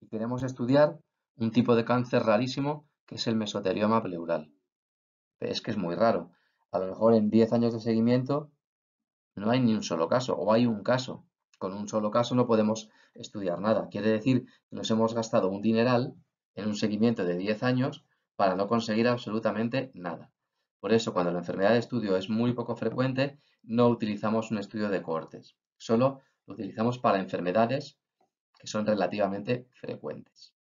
Y queremos estudiar un tipo de cáncer rarísimo que es el mesotelioma pleural. Es que es muy raro. A lo mejor en 10 años de seguimiento no hay ni un solo caso, o hay un caso. Con un solo caso no podemos estudiar nada. Quiere decir que nos hemos gastado un dineral en un seguimiento de 10 años para no conseguir absolutamente nada. Por eso, cuando la enfermedad de estudio es muy poco frecuente, no utilizamos un estudio de cohortes. Solo lo utilizamos para enfermedades que son relativamente frecuentes.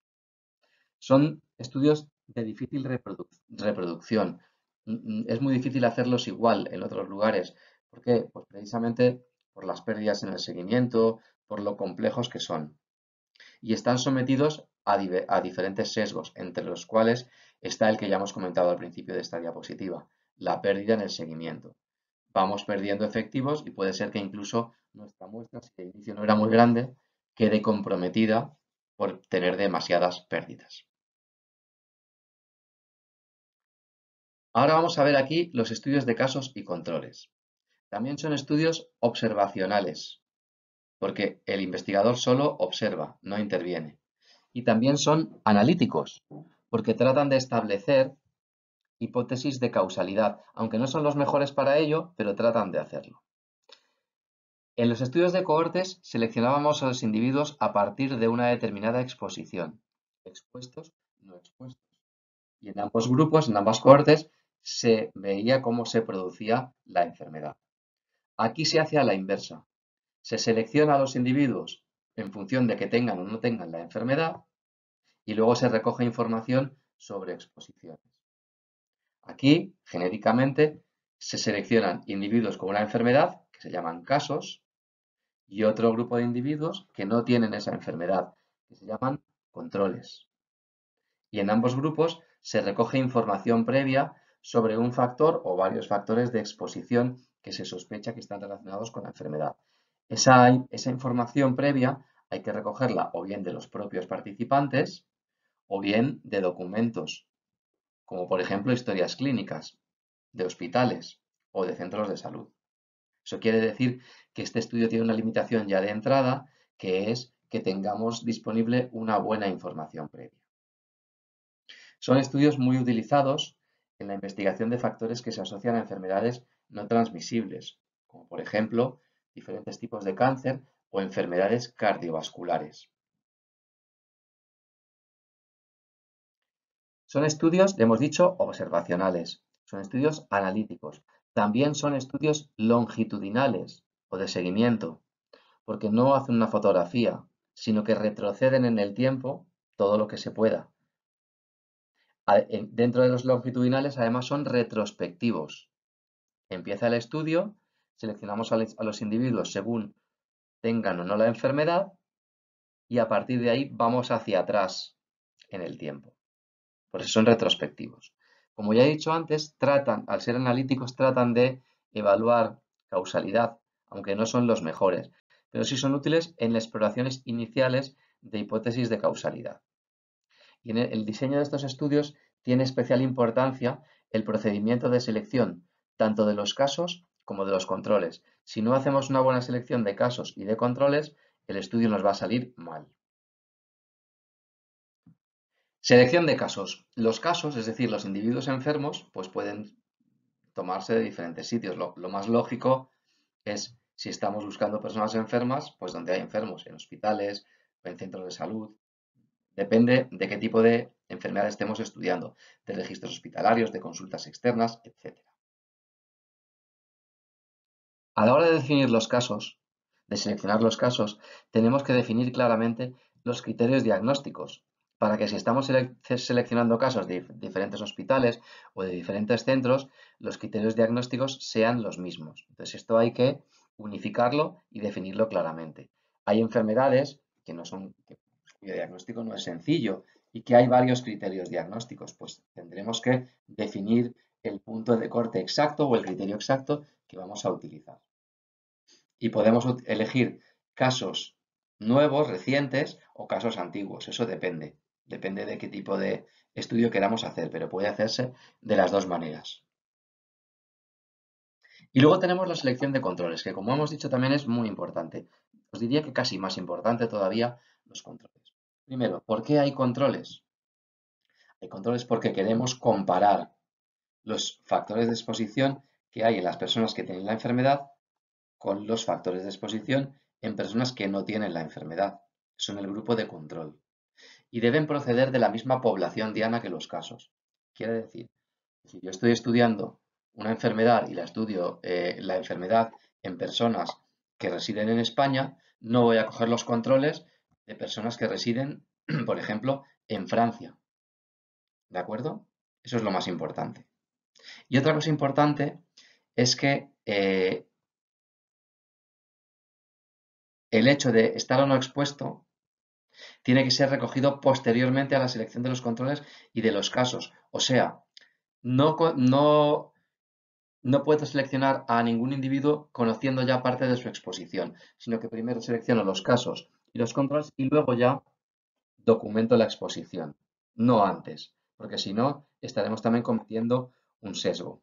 Son estudios de difícil reproducción. Mm, mm, es muy difícil hacerlos igual en otros lugares. ¿Por qué? Pues precisamente por las pérdidas en el seguimiento, por lo complejos que son. Y están sometidos a, diferentes sesgos, entre los cuales está el que ya hemos comentado al principio de esta diapositiva, la pérdida en el seguimiento. Vamos perdiendo efectivos y puede ser que incluso nuestra muestra, si el inicio no era muy grande, quede comprometida por tener demasiadas pérdidas. Ahora vamos a ver aquí los estudios de casos y controles. También son estudios observacionales, porque el investigador solo observa, no interviene. Y también son analíticos, porque tratan de establecer hipótesis de causalidad, aunque no son los mejores para ello, pero tratan de hacerlo. En los estudios de cohortes seleccionábamos a los individuos a partir de una determinada exposición, expuestos, no expuestos. Y en ambos grupos, en ambas cohortes, se veía cómo se producía la enfermedad. Aquí se hace a la inversa. Se selecciona a los individuos en función de que tengan o no tengan la enfermedad y luego se recoge información sobre exposiciones. Aquí, genéricamente, se seleccionan individuos con una enfermedad, que se llaman casos, y otro grupo de individuos que no tienen esa enfermedad, que se llaman controles. Y en ambos grupos se recoge información previa sobre un factor o varios factores de exposición que se sospecha que están relacionados con la enfermedad. Esa, esa información previa hay que recogerla o bien de los propios participantes o bien de documentos, como por ejemplo historias clínicas, de hospitales o de centros de salud. Eso quiere decir que este estudio tiene una limitación ya de entrada, que es que tengamos disponible una buena información previa. Son estudios muy utilizados en la investigación de factores que se asocian a enfermedades no transmisibles, como por ejemplo diferentes tipos de cáncer o enfermedades cardiovasculares. Son estudios, le hemos dicho, observacionales, son estudios analíticos, también son estudios longitudinales o de seguimiento, porque no hacen una fotografía, sino que retroceden en el tiempo todo lo que se pueda. Dentro de los longitudinales, además, son retrospectivos, Empieza el estudio, seleccionamos a los individuos según tengan o no la enfermedad y a partir de ahí vamos hacia atrás en el tiempo. Por eso son retrospectivos. Como ya he dicho antes, tratan, al ser analíticos, tratan de evaluar causalidad, aunque no son los mejores, pero sí son útiles en las exploraciones iniciales de hipótesis de causalidad. Y en el diseño de estos estudios tiene especial importancia el procedimiento de selección tanto de los casos como de los controles. Si no hacemos una buena selección de casos y de controles, el estudio nos va a salir mal. Selección de casos. Los casos, es decir, los individuos enfermos, pues pueden tomarse de diferentes sitios. Lo, más lógico es, si estamos buscando personas enfermas, pues donde hay enfermos, en hospitales, en centros de salud. Depende de qué tipo de enfermedad estemos estudiando, de registros hospitalarios, de consultas externas, etc. A la hora de definir los casos, de seleccionar los casos, tenemos que definir claramente los criterios diagnósticos, para que si estamos seleccionando casos de diferentes hospitales o de diferentes centros, los criterios diagnósticos sean los mismos. Entonces esto hay que unificarlo y definirlo claramente. Hay enfermedades que no son, el diagnóstico no es sencillo y que hay varios criterios diagnósticos, pues tendremos que definir el punto de corte exacto o el criterio exacto que vamos a utilizar y podemos elegir casos nuevos, recientes o casos antiguos. Eso depende. Depende de qué tipo de estudio queramos hacer, pero puede hacerse de las dos maneras. Y luego tenemos la selección de controles, que como hemos dicho también es muy importante. Os diría que casi más importante todavía los controles. Primero, ¿por qué hay controles? Hay controles porque queremos comparar los factores de exposición que hay en las personas que tienen la enfermedad con los factores de exposición en personas que no tienen la enfermedad, son el grupo de control, y deben proceder de la misma población diana que los casos. Quiere decir, si yo estoy estudiando una enfermedad y la estudio eh, la enfermedad en personas que residen en España, no voy a coger los controles de personas que residen, por ejemplo, en Francia. ¿De acuerdo? Eso es lo más importante. Y otra cosa importante es que eh, el hecho de estar o no expuesto tiene que ser recogido posteriormente a la selección de los controles y de los casos. O sea, no, no, no puedo seleccionar a ningún individuo conociendo ya parte de su exposición, sino que primero selecciono los casos y los controles y luego ya documento la exposición, no antes, porque si no estaremos también cometiendo un sesgo.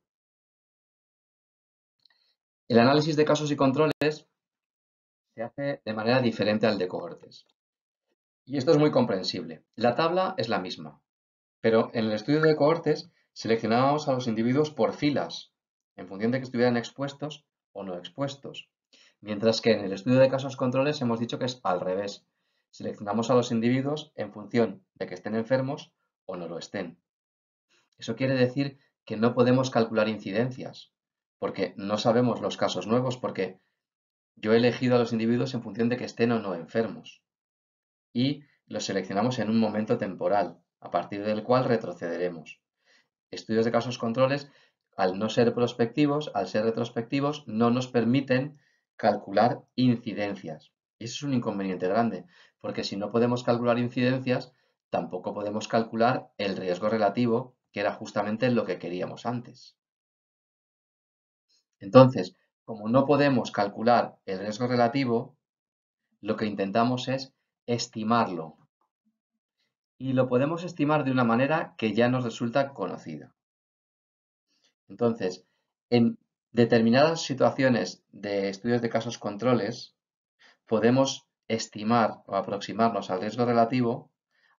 El análisis de casos y controles se hace de manera diferente al de cohortes. Y esto es muy comprensible. La tabla es la misma, pero en el estudio de cohortes seleccionábamos a los individuos por filas, en función de que estuvieran expuestos o no expuestos. Mientras que en el estudio de casos controles hemos dicho que es al revés. Seleccionamos a los individuos en función de que estén enfermos o no lo estén. Eso quiere decir que no podemos calcular incidencias, porque no sabemos los casos nuevos, porque yo he elegido a los individuos en función de que estén o no enfermos. Y los seleccionamos en un momento temporal, a partir del cual retrocederemos. Estudios de casos controles, al no ser prospectivos, al ser retrospectivos, no nos permiten calcular incidencias. Y eso es un inconveniente grande, porque si no podemos calcular incidencias, tampoco podemos calcular el riesgo relativo, que era justamente lo que queríamos antes. Entonces, como no podemos calcular el riesgo relativo, lo que intentamos es estimarlo. Y lo podemos estimar de una manera que ya nos resulta conocida. Entonces, en determinadas situaciones de estudios de casos controles, podemos estimar o aproximarnos al riesgo relativo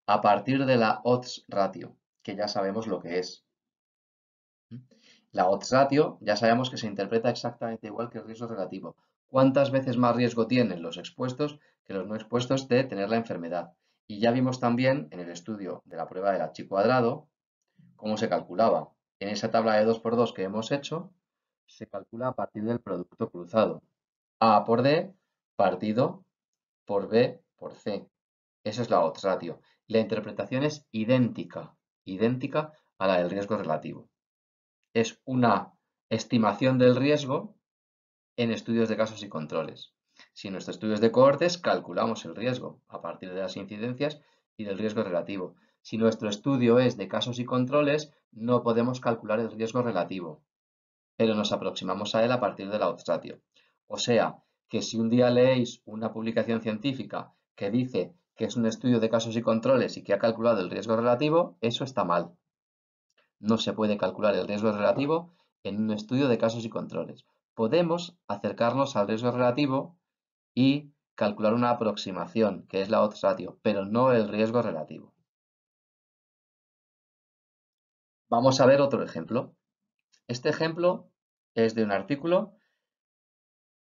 a partir de la odds ratio, que ya sabemos lo que es. La odds ratio ya sabemos que se interpreta exactamente igual que el riesgo relativo. ¿Cuántas veces más riesgo tienen los expuestos que los no expuestos de tener la enfermedad? Y ya vimos también en el estudio de la prueba de h cuadrado cómo se calculaba. En esa tabla de 2x2 que hemos hecho, se calcula a partir del producto cruzado. A por D partido por B por C. Esa es la odds ratio. La interpretación es idéntica, idéntica a la del riesgo relativo es una estimación del riesgo en estudios de casos y controles. Si nuestro estudio es de cohortes calculamos el riesgo a partir de las incidencias y del riesgo relativo. Si nuestro estudio es de casos y controles, no podemos calcular el riesgo relativo, pero nos aproximamos a él a partir de la O sea, que si un día leéis una publicación científica que dice que es un estudio de casos y controles y que ha calculado el riesgo relativo, eso está mal no se puede calcular el riesgo relativo en un estudio de casos y controles. Podemos acercarnos al riesgo relativo y calcular una aproximación, que es la odds ratio, pero no el riesgo relativo. Vamos a ver otro ejemplo. Este ejemplo es de un artículo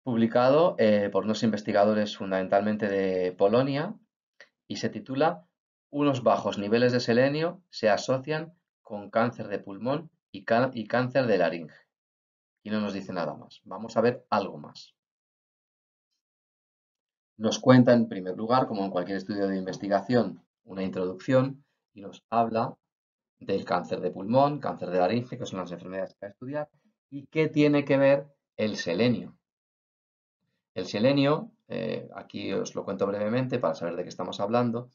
publicado eh, por unos investigadores fundamentalmente de Polonia y se titula Unos bajos niveles de selenio se asocian con cáncer de pulmón y, cáncer de laringe. Y no nos dice nada más. Vamos a ver algo más. Nos cuenta en primer lugar, como en cualquier estudio de investigación, una introducción y nos habla del cáncer de pulmón, cáncer de laringe, que son las enfermedades que va a estudiar, y qué tiene que ver el selenio. El selenio, eh, aquí os lo cuento brevemente para saber de qué estamos hablando,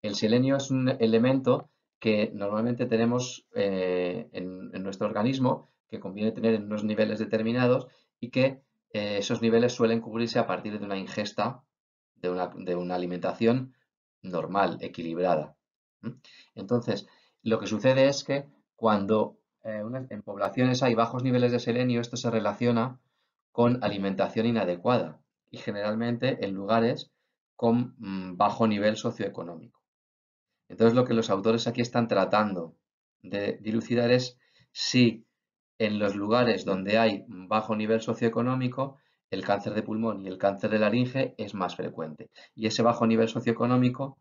el selenio es un elemento que normalmente tenemos eh, en, nuestro organismo, que conviene tener en unos niveles determinados y que eh, esos niveles suelen cubrirse a partir de una ingesta, de una, alimentación normal, equilibrada. Entonces, lo que sucede es que cuando eh, en poblaciones hay bajos niveles de selenio, esto se relaciona con alimentación inadecuada y generalmente en lugares con mm, bajo nivel socioeconómico. Entonces lo que los autores aquí están tratando de dilucidar es si en los lugares donde hay bajo nivel socioeconómico el cáncer de pulmón y el cáncer de laringe es más frecuente. Y ese bajo nivel socioeconómico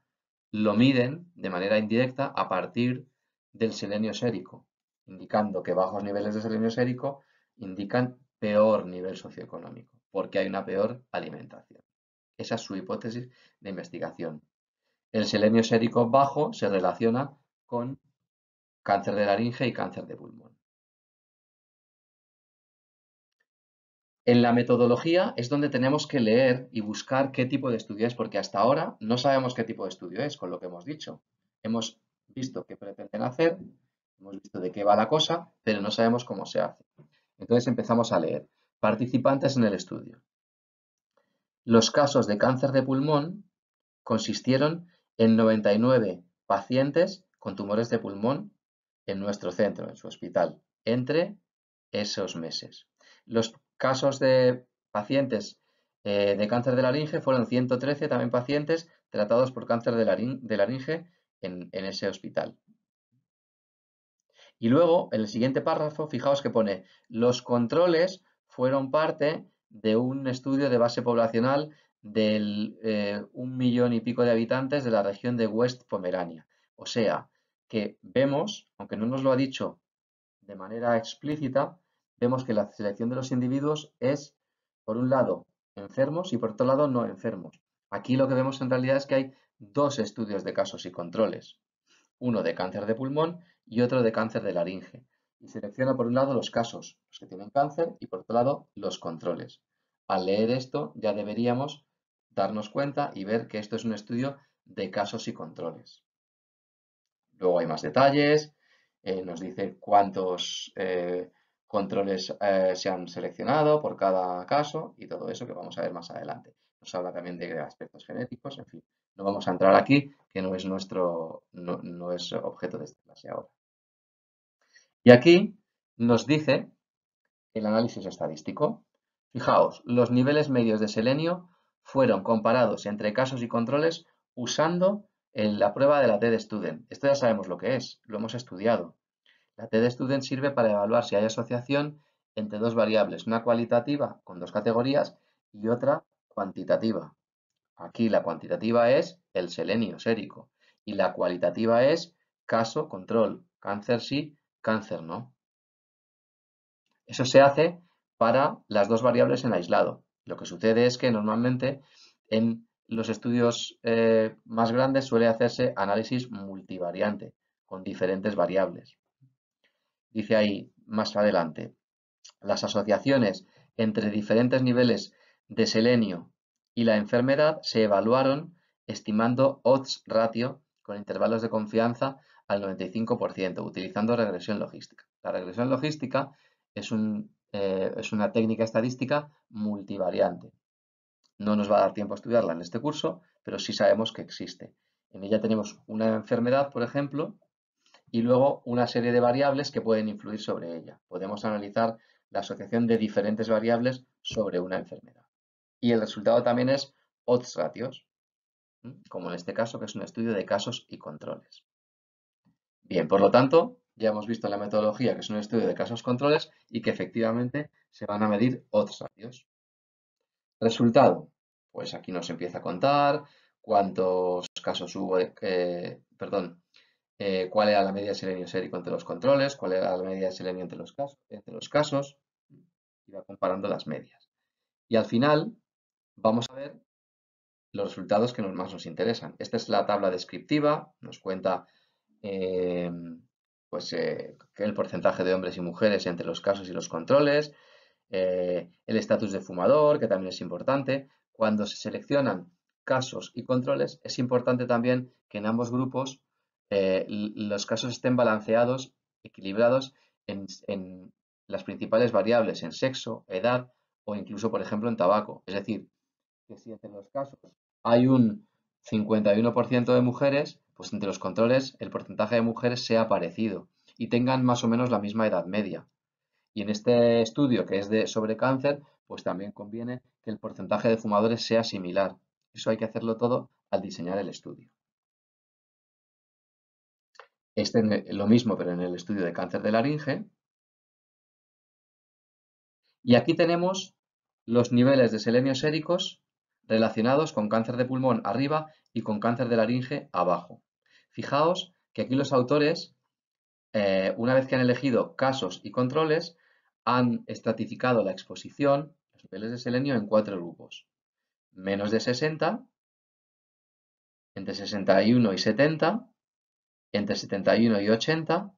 lo miden de manera indirecta a partir del selenio sérico, indicando que bajos niveles de selenio sérico indican peor nivel socioeconómico, porque hay una peor alimentación. Esa es su hipótesis de investigación. El selenio sérico bajo se relaciona con cáncer de laringe y cáncer de pulmón. En la metodología es donde tenemos que leer y buscar qué tipo de estudio es, porque hasta ahora no sabemos qué tipo de estudio es, con lo que hemos dicho. Hemos visto qué pretenden hacer, hemos visto de qué va la cosa, pero no sabemos cómo se hace. Entonces empezamos a leer. Participantes en el estudio. Los casos de cáncer de pulmón consistieron en 99 pacientes con tumores de pulmón en nuestro centro, en su hospital, entre esos meses. Los casos de pacientes eh, de cáncer de laringe fueron 113 también pacientes tratados por cáncer de, laringe en, en ese hospital. Y luego, en el siguiente párrafo, fijaos que pone, los controles fueron parte de un estudio de base poblacional del eh, un millón y pico de habitantes de la región de West Pomerania. O sea, que vemos, aunque no nos lo ha dicho de manera explícita, vemos que la selección de los individuos es, por un lado, enfermos y por otro lado, no enfermos. Aquí lo que vemos en realidad es que hay dos estudios de casos y controles, uno de cáncer de pulmón y otro de cáncer de laringe. Y selecciona por un lado los casos, los que tienen cáncer, y por otro lado los controles. Al leer esto ya deberíamos darnos cuenta y ver que esto es un estudio de casos y controles. Luego hay más detalles, eh, nos dice cuántos eh, controles eh, se han seleccionado por cada caso y todo eso que vamos a ver más adelante. Nos habla también de aspectos genéticos, en fin, no vamos a entrar aquí, que no es nuestro, no, es objeto de este clase ahora. Y aquí nos dice el análisis estadístico. Fijaos, los niveles medios de selenio fueron comparados entre casos y controles usando eh, la prueba de la TED Student. Esto ya sabemos lo que es, lo hemos estudiado. La TED Student sirve para evaluar si hay asociación entre dos variables, una cualitativa con dos categorías y otra cuantitativa. Aquí la cuantitativa es el selenio sérico y la cualitativa es caso-control, cáncer sí, cáncer no. Eso se hace para las dos variables en aislado. Lo que sucede es que normalmente en los estudios eh, más grandes suele hacerse análisis multivariante con diferentes variables. Dice ahí más adelante, las asociaciones entre diferentes niveles de selenio y la enfermedad se evaluaron estimando odds ratio con intervalos de confianza al 95%, utilizando regresión logística. La regresión logística es un eh, es una técnica estadística multivariante. No nos va a dar tiempo a estudiarla en este curso, pero sí sabemos que existe. En ella tenemos una enfermedad, por ejemplo, y luego una serie de variables que pueden influir sobre ella. Podemos analizar la asociación de diferentes variables sobre una enfermedad. Y el resultado también es odds ratios, como en este caso, que es un estudio de casos y controles. Bien, por lo tanto, ya hemos visto la metodología, que es un estudio de casos controles y que efectivamente se van a medir otros ratios. Resultado, pues aquí nos empieza a contar cuántos casos hubo, eh, perdón, eh, cuál era la media de selenio sérico entre los controles, cuál era la media de selenio entre los casos, entre los casos, y va comparando las medias. Y al final vamos a ver los resultados que más nos interesan. Esta es la tabla descriptiva, nos cuenta eh, pues, eh, el porcentaje de hombres y mujeres entre los casos y los controles, eh, el estatus de fumador, que también es importante. Cuando se seleccionan casos y controles, es importante también que en ambos grupos eh, los casos estén balanceados, equilibrados en, en las principales variables, en sexo, edad o incluso, por ejemplo, en tabaco. Es decir, que si entre los casos hay un 51% de mujeres, pues entre los controles el porcentaje de mujeres sea parecido y tengan más o menos la misma edad media. Y en este estudio que es de, sobre cáncer, pues también conviene que el porcentaje de fumadores sea similar. Eso hay que hacerlo todo al diseñar el estudio. Este lo mismo, pero en el estudio de cáncer de laringe. Y aquí tenemos los niveles de selenio séricos relacionados con cáncer de pulmón arriba y con cáncer de laringe abajo. Fijaos que aquí los autores, eh, una vez que han elegido casos y controles, han estratificado la exposición, los niveles de selenio, en cuatro grupos. Menos de 60, entre 61 y 70, entre 71 y 80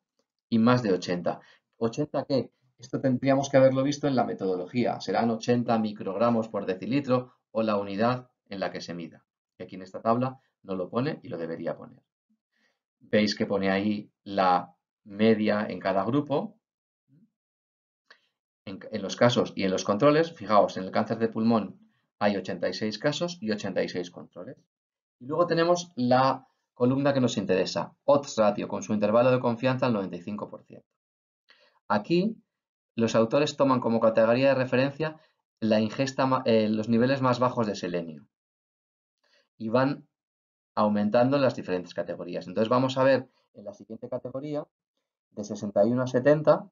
y más de 80. ¿80 qué? Esto tendríamos que haberlo visto en la metodología. Serán 80 microgramos por decilitro o la unidad en la que se mida. Y aquí en esta tabla no lo pone y lo debería poner veis que pone ahí la media en cada grupo, en, los casos y en los controles. Fijaos, en el cáncer de pulmón hay 86 casos y 86 controles. Y luego tenemos la columna que nos interesa, odds ratio, con su intervalo de confianza al 95%. Aquí los autores toman como categoría de referencia la ingesta, eh, los niveles más bajos de selenio y van aumentando en las diferentes categorías. Entonces vamos a ver en la siguiente categoría, de 61 a 70,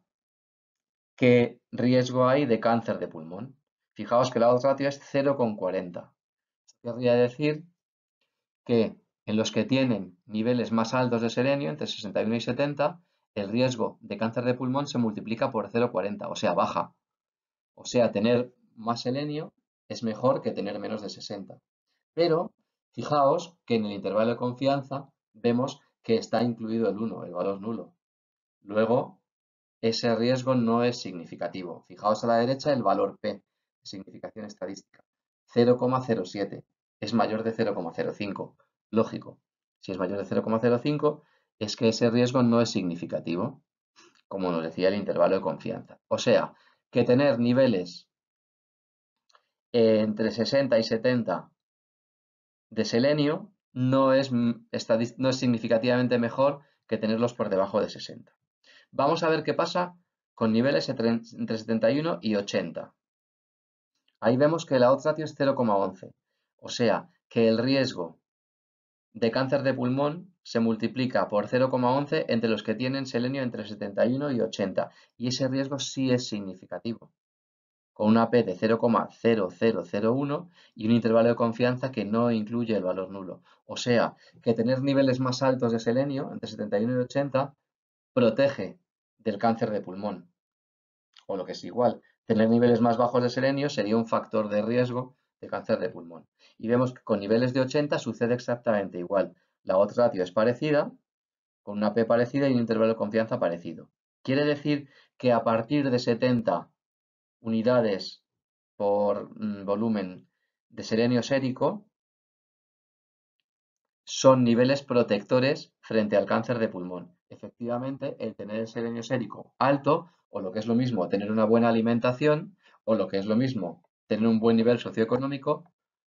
qué riesgo hay de cáncer de pulmón. Fijaos que la otra ratio es 0,40. Querría decir que en los que tienen niveles más altos de selenio, entre 61 y 70, el riesgo de cáncer de pulmón se multiplica por 0,40, o sea, baja. O sea, tener más selenio es mejor que tener menos de 60. Pero Fijaos que en el intervalo de confianza vemos que está incluido el 1, el valor nulo. Luego, ese riesgo no es significativo. Fijaos a la derecha el valor P, significación estadística, 0,07. Es mayor de 0,05. Lógico. Si es mayor de 0,05, es que ese riesgo no es significativo, como nos decía el intervalo de confianza. O sea, que tener niveles eh, entre 60 y 70 de selenio no es, no es significativamente mejor que tenerlos por debajo de 60. Vamos a ver qué pasa con niveles entre 71 y 80. Ahí vemos que la odds ratio es 0,11, o sea que el riesgo de cáncer de pulmón se multiplica por 0,11 entre los que tienen selenio entre 71 y 80, y ese riesgo sí es significativo con una P de 0,0001 y un intervalo de confianza que no incluye el valor nulo. O sea, que tener niveles más altos de selenio, entre 71 y 80, protege del cáncer de pulmón. O lo que es igual, tener niveles más bajos de selenio sería un factor de riesgo de cáncer de pulmón. Y vemos que con niveles de 80 sucede exactamente igual. La otra ratio es parecida, con una P parecida y un intervalo de confianza parecido. Quiere decir que a partir de 70 unidades por mm, volumen de serenio sérico son niveles protectores frente al cáncer de pulmón. Efectivamente, el tener el serenio sérico alto, o lo que es lo mismo, tener una buena alimentación, o lo que es lo mismo, tener un buen nivel socioeconómico,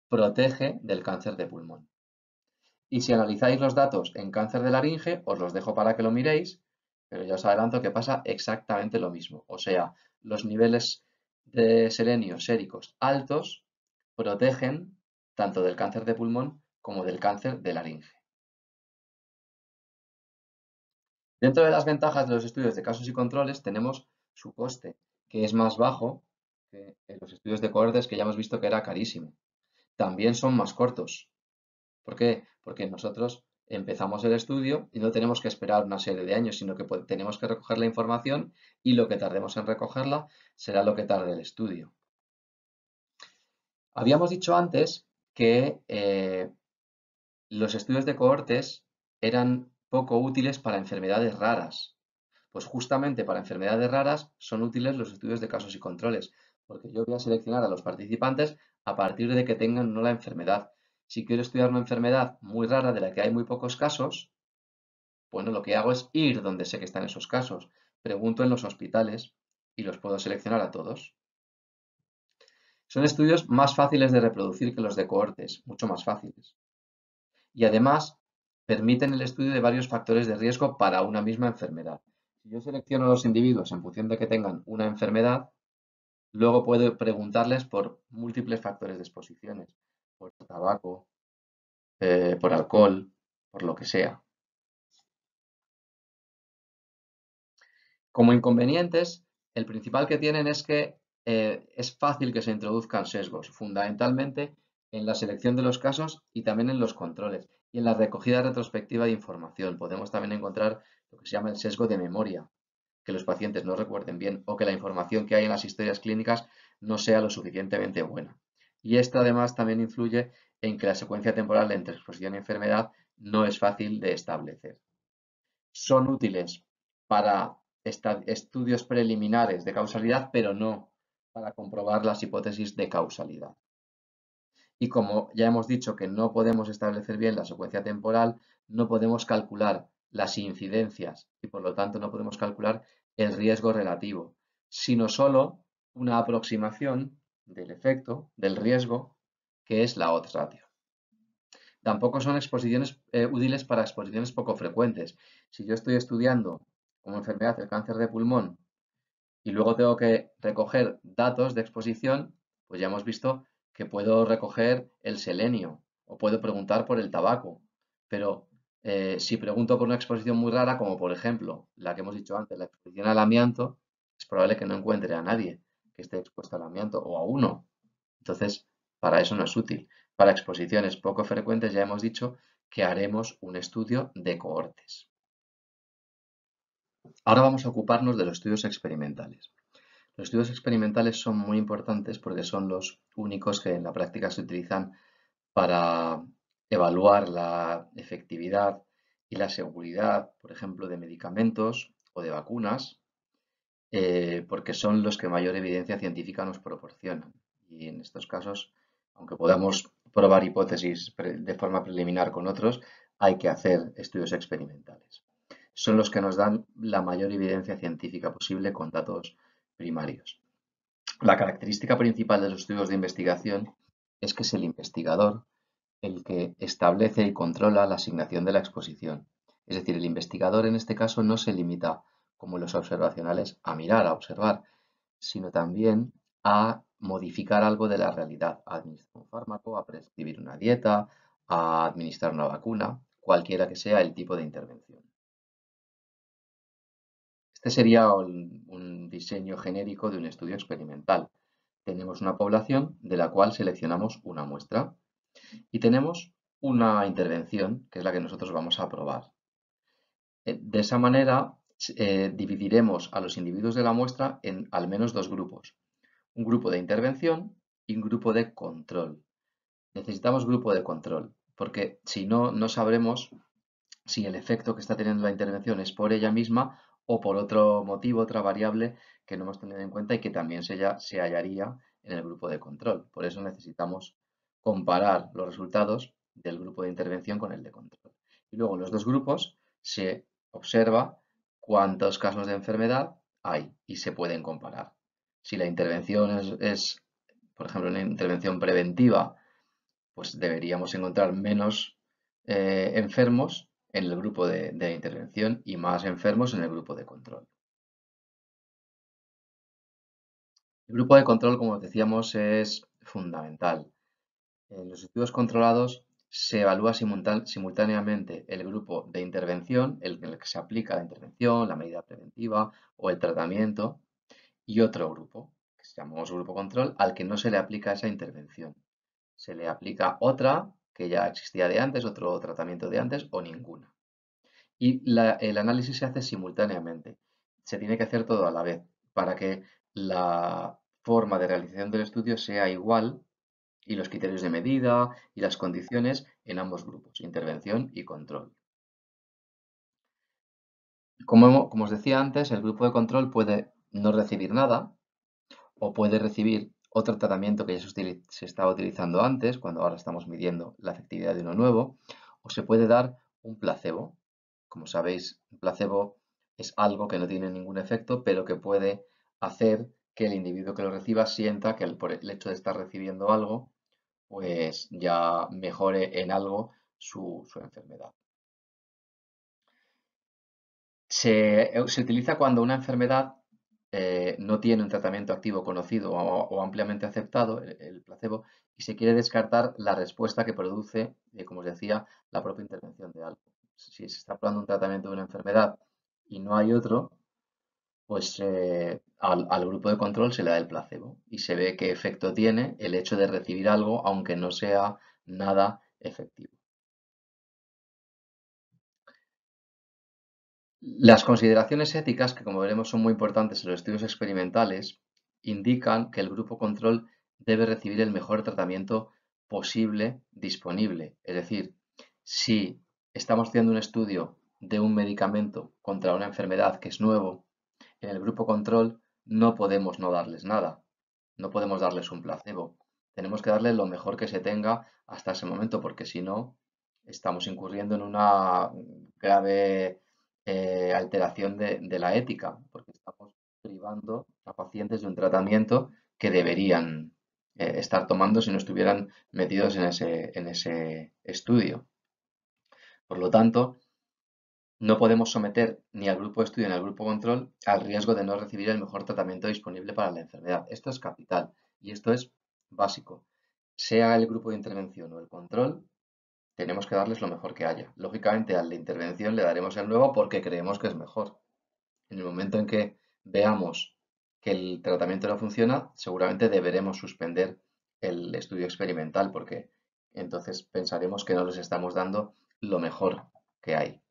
protege del cáncer de pulmón. Y si analizáis los datos en cáncer de laringe, os los dejo para que lo miréis, pero ya os adelanto que pasa exactamente lo mismo. O sea, los niveles de selenio séricos altos protegen tanto del cáncer de pulmón como del cáncer de laringe. Dentro de las ventajas de los estudios de casos y controles tenemos su coste, que es más bajo que en los estudios de cohortes que ya hemos visto que era carísimo. También son más cortos. ¿Por qué? Porque nosotros empezamos el estudio y no tenemos que esperar una serie de años, sino que tenemos que recoger la información y lo que tardemos en recogerla será lo que tarde el estudio. Habíamos dicho antes que eh, los estudios de cohortes eran poco útiles para enfermedades raras. Pues justamente para enfermedades raras son útiles los estudios de casos y controles, porque yo voy a seleccionar a los participantes a partir de que tengan no la enfermedad, si quiero estudiar una enfermedad muy rara de la que hay muy pocos casos, bueno, lo que hago es ir donde sé que están esos casos. Pregunto en los hospitales y los puedo seleccionar a todos. Son estudios más fáciles de reproducir que los de cohortes, mucho más fáciles. Y además permiten el estudio de varios factores de riesgo para una misma enfermedad. Si yo selecciono a los individuos en función de que tengan una enfermedad, luego puedo preguntarles por múltiples factores de exposiciones por tabaco, eh, por alcohol, por lo que sea. Como inconvenientes, el principal que tienen es que eh, es fácil que se introduzcan sesgos, fundamentalmente en la selección de los casos y también en los controles y en la recogida retrospectiva de información. Podemos también encontrar lo que se llama el sesgo de memoria, que los pacientes no recuerden bien o que la información que hay en las historias clínicas no sea lo suficientemente buena. Y esto además también influye en que la secuencia temporal entre exposición y enfermedad no es fácil de establecer. Son útiles para estudios preliminares de causalidad, pero no para comprobar las hipótesis de causalidad. Y como ya hemos dicho que no podemos establecer bien la secuencia temporal, no podemos calcular las incidencias y por lo tanto no podemos calcular el riesgo relativo, sino solo una aproximación del efecto, del riesgo, que es la odds ratio. Tampoco son exposiciones eh, útiles para exposiciones poco frecuentes. Si yo estoy estudiando como enfermedad el cáncer de pulmón y luego tengo que recoger datos de exposición, pues ya hemos visto que puedo recoger el selenio o puedo preguntar por el tabaco. Pero eh, si pregunto por una exposición muy rara, como por ejemplo la que hemos dicho antes, la exposición al amianto, es probable que no encuentre a nadie que esté expuesto al amianto o a uno. Entonces, para eso no es útil. Para exposiciones poco frecuentes ya hemos dicho que haremos un estudio de cohortes. Ahora vamos a ocuparnos de los estudios experimentales. Los estudios experimentales son muy importantes porque son los únicos que en la práctica se utilizan para evaluar la efectividad y la seguridad, por ejemplo, de medicamentos o de vacunas, eh, porque son los que mayor evidencia científica nos proporcionan. Y en estos casos, aunque podamos probar hipótesis de forma preliminar con otros, hay que hacer estudios experimentales. Son los que nos dan la mayor evidencia científica posible con datos primarios. La característica principal de los estudios de investigación es que es el investigador el que establece y controla la asignación de la exposición. Es decir, el investigador en este caso no se limita a como los observacionales, a mirar, a observar, sino también a modificar algo de la realidad, a administrar un fármaco, a prescribir una dieta, a administrar una vacuna, cualquiera que sea el tipo de intervención. Este sería un diseño genérico de un estudio experimental. Tenemos una población de la cual seleccionamos una muestra y tenemos una intervención que es la que nosotros vamos a probar. Eh, de esa manera eh, dividiremos a los individuos de la muestra en al menos dos grupos. Un grupo de intervención y un grupo de control. Necesitamos grupo de control, porque si no, no sabremos si el efecto que está teniendo la intervención es por ella misma o por otro motivo, otra variable que no hemos tenido en cuenta y que también se, se hallaría en el grupo de control. Por eso necesitamos comparar los resultados del grupo de intervención con el de control. Y luego los dos grupos se observa cuántos casos de enfermedad hay y se pueden comparar. Si la intervención es, por ejemplo, una intervención preventiva, pues deberíamos encontrar menos eh, enfermos en el grupo de, de intervención y más enfermos en el grupo de control. El grupo de control, como decíamos, es fundamental. En los estudios controlados se evalúa simultáneamente el grupo de intervención, el en el que se aplica la intervención, la medida preventiva o el tratamiento, y otro grupo, que se llamamos grupo control, al que no se le aplica esa intervención. Se le aplica otra que ya existía de antes, otro tratamiento de antes o ninguna. Y el análisis se hace simultáneamente. Se tiene que hacer todo a la vez para que la forma de realización del estudio sea igual y los criterios de medida y las condiciones en ambos grupos, intervención y control. Como, os decía antes, el grupo de control puede no recibir nada o puede recibir otro tratamiento que ya se, estaba utilizando antes, cuando ahora estamos midiendo la efectividad de uno nuevo, o se puede dar un placebo. Como sabéis, un placebo es algo que no tiene ningún efecto, pero que puede hacer que el individuo que lo reciba sienta que por el hecho de estar recibiendo algo pues ya mejore en algo su, enfermedad. Eh, se, utiliza cuando una enfermedad eh, no tiene un tratamiento activo conocido o, ampliamente aceptado, el, placebo, y se quiere descartar la respuesta que produce, eh, como os decía, la propia intervención de algo. Si se está probando un tratamiento de una enfermedad y no hay otro, pues eh, al, grupo de control se le da el placebo y se ve qué efecto tiene el hecho de recibir algo aunque no sea nada efectivo. Las consideraciones éticas, que como veremos son muy importantes en los estudios experimentales, indican que el grupo control debe recibir el mejor tratamiento posible disponible. Es decir, si estamos haciendo un estudio de un medicamento contra una enfermedad que es nuevo en el grupo control no podemos no darles nada, no podemos darles un placebo. Tenemos que darles lo mejor que se tenga hasta ese momento, porque si no, estamos incurriendo en una grave eh, alteración de, la ética, porque estamos privando a pacientes de un tratamiento que deberían eh, estar tomando si no estuvieran metidos en en ese estudio. Por lo tanto, no podemos someter ni al grupo de estudio ni al grupo control al riesgo de no recibir el mejor tratamiento disponible para la enfermedad. Esto es capital y esto es básico. Sea el grupo de intervención o el control, tenemos que darles lo mejor que haya. Lógicamente al la intervención le daremos el nuevo porque creemos que es mejor. En el momento en que veamos que el tratamiento no funciona, seguramente deberemos suspender el estudio experimental porque entonces pensaremos que no les estamos dando lo mejor que hay.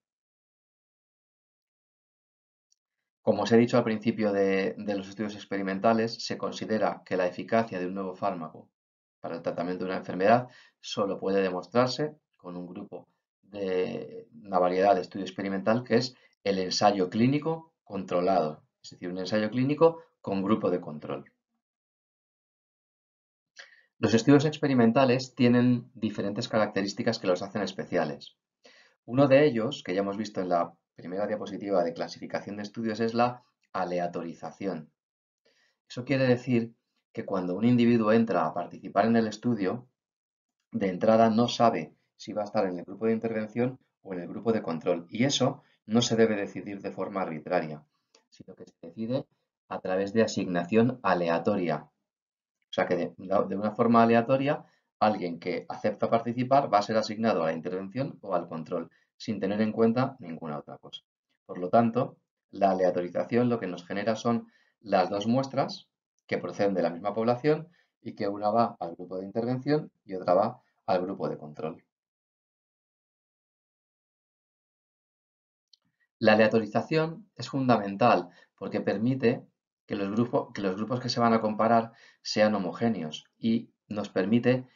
Como os he dicho al principio de, los estudios experimentales, se considera que la eficacia de un nuevo fármaco para el tratamiento de una enfermedad solo puede demostrarse con un grupo de una variedad de estudio experimental que es el ensayo clínico controlado, es decir, un ensayo clínico con grupo de control. Los estudios experimentales tienen diferentes características que los hacen especiales. Uno de ellos, que ya hemos visto en la primera diapositiva de clasificación de estudios es la aleatorización. Eso quiere decir que cuando un individuo entra a participar en el estudio, de entrada no sabe si va a estar en el grupo de intervención o en el grupo de control. Y eso no se debe decidir de forma arbitraria, sino que se decide a través de asignación aleatoria. O sea que de, de una forma aleatoria, alguien que acepta participar va a ser asignado a la intervención o al control sin tener en cuenta ninguna otra cosa. Por lo tanto, la aleatorización lo que nos genera son las dos muestras que proceden de la misma población y que una va al grupo de intervención y otra va al grupo de control. La aleatorización es fundamental porque permite que los, grupos, que se van a comparar sean homogéneos y nos permite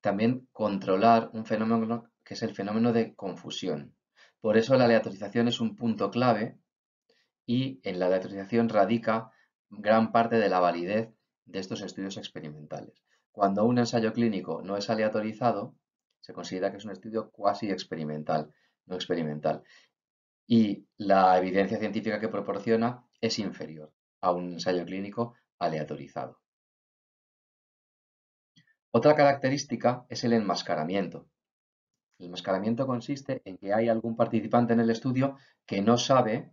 también controlar un fenómeno, es el fenómeno de confusión. Por eso la aleatorización es un punto clave y en la aleatorización radica gran parte de la validez de estos estudios experimentales. Cuando un ensayo clínico no es aleatorizado, se considera que es un estudio cuasi experimental, no experimental. Y la evidencia científica que proporciona es inferior a un ensayo clínico aleatorizado. Otra característica es el enmascaramiento. El mascaramiento consiste en que hay algún participante en el estudio que no sabe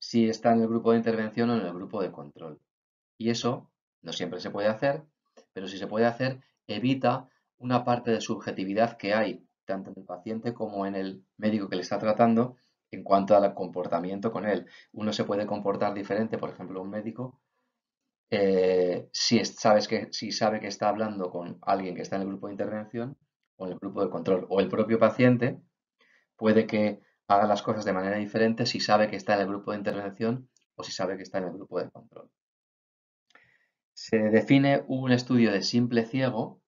si está en el grupo de intervención o en el grupo de control. Y eso no siempre se puede hacer, pero si se puede hacer, evita una parte de subjetividad que hay tanto en el paciente como en el médico que le está tratando en cuanto al comportamiento con él. Uno se puede comportar diferente, por ejemplo, un médico, eh, si, que, si sabe que está hablando con alguien que está en el grupo de intervención, o el grupo de control o el propio paciente puede que haga las cosas de manera diferente si sabe que está en el grupo de intervención o si sabe que está en el grupo de control. Se define un estudio de simple ciego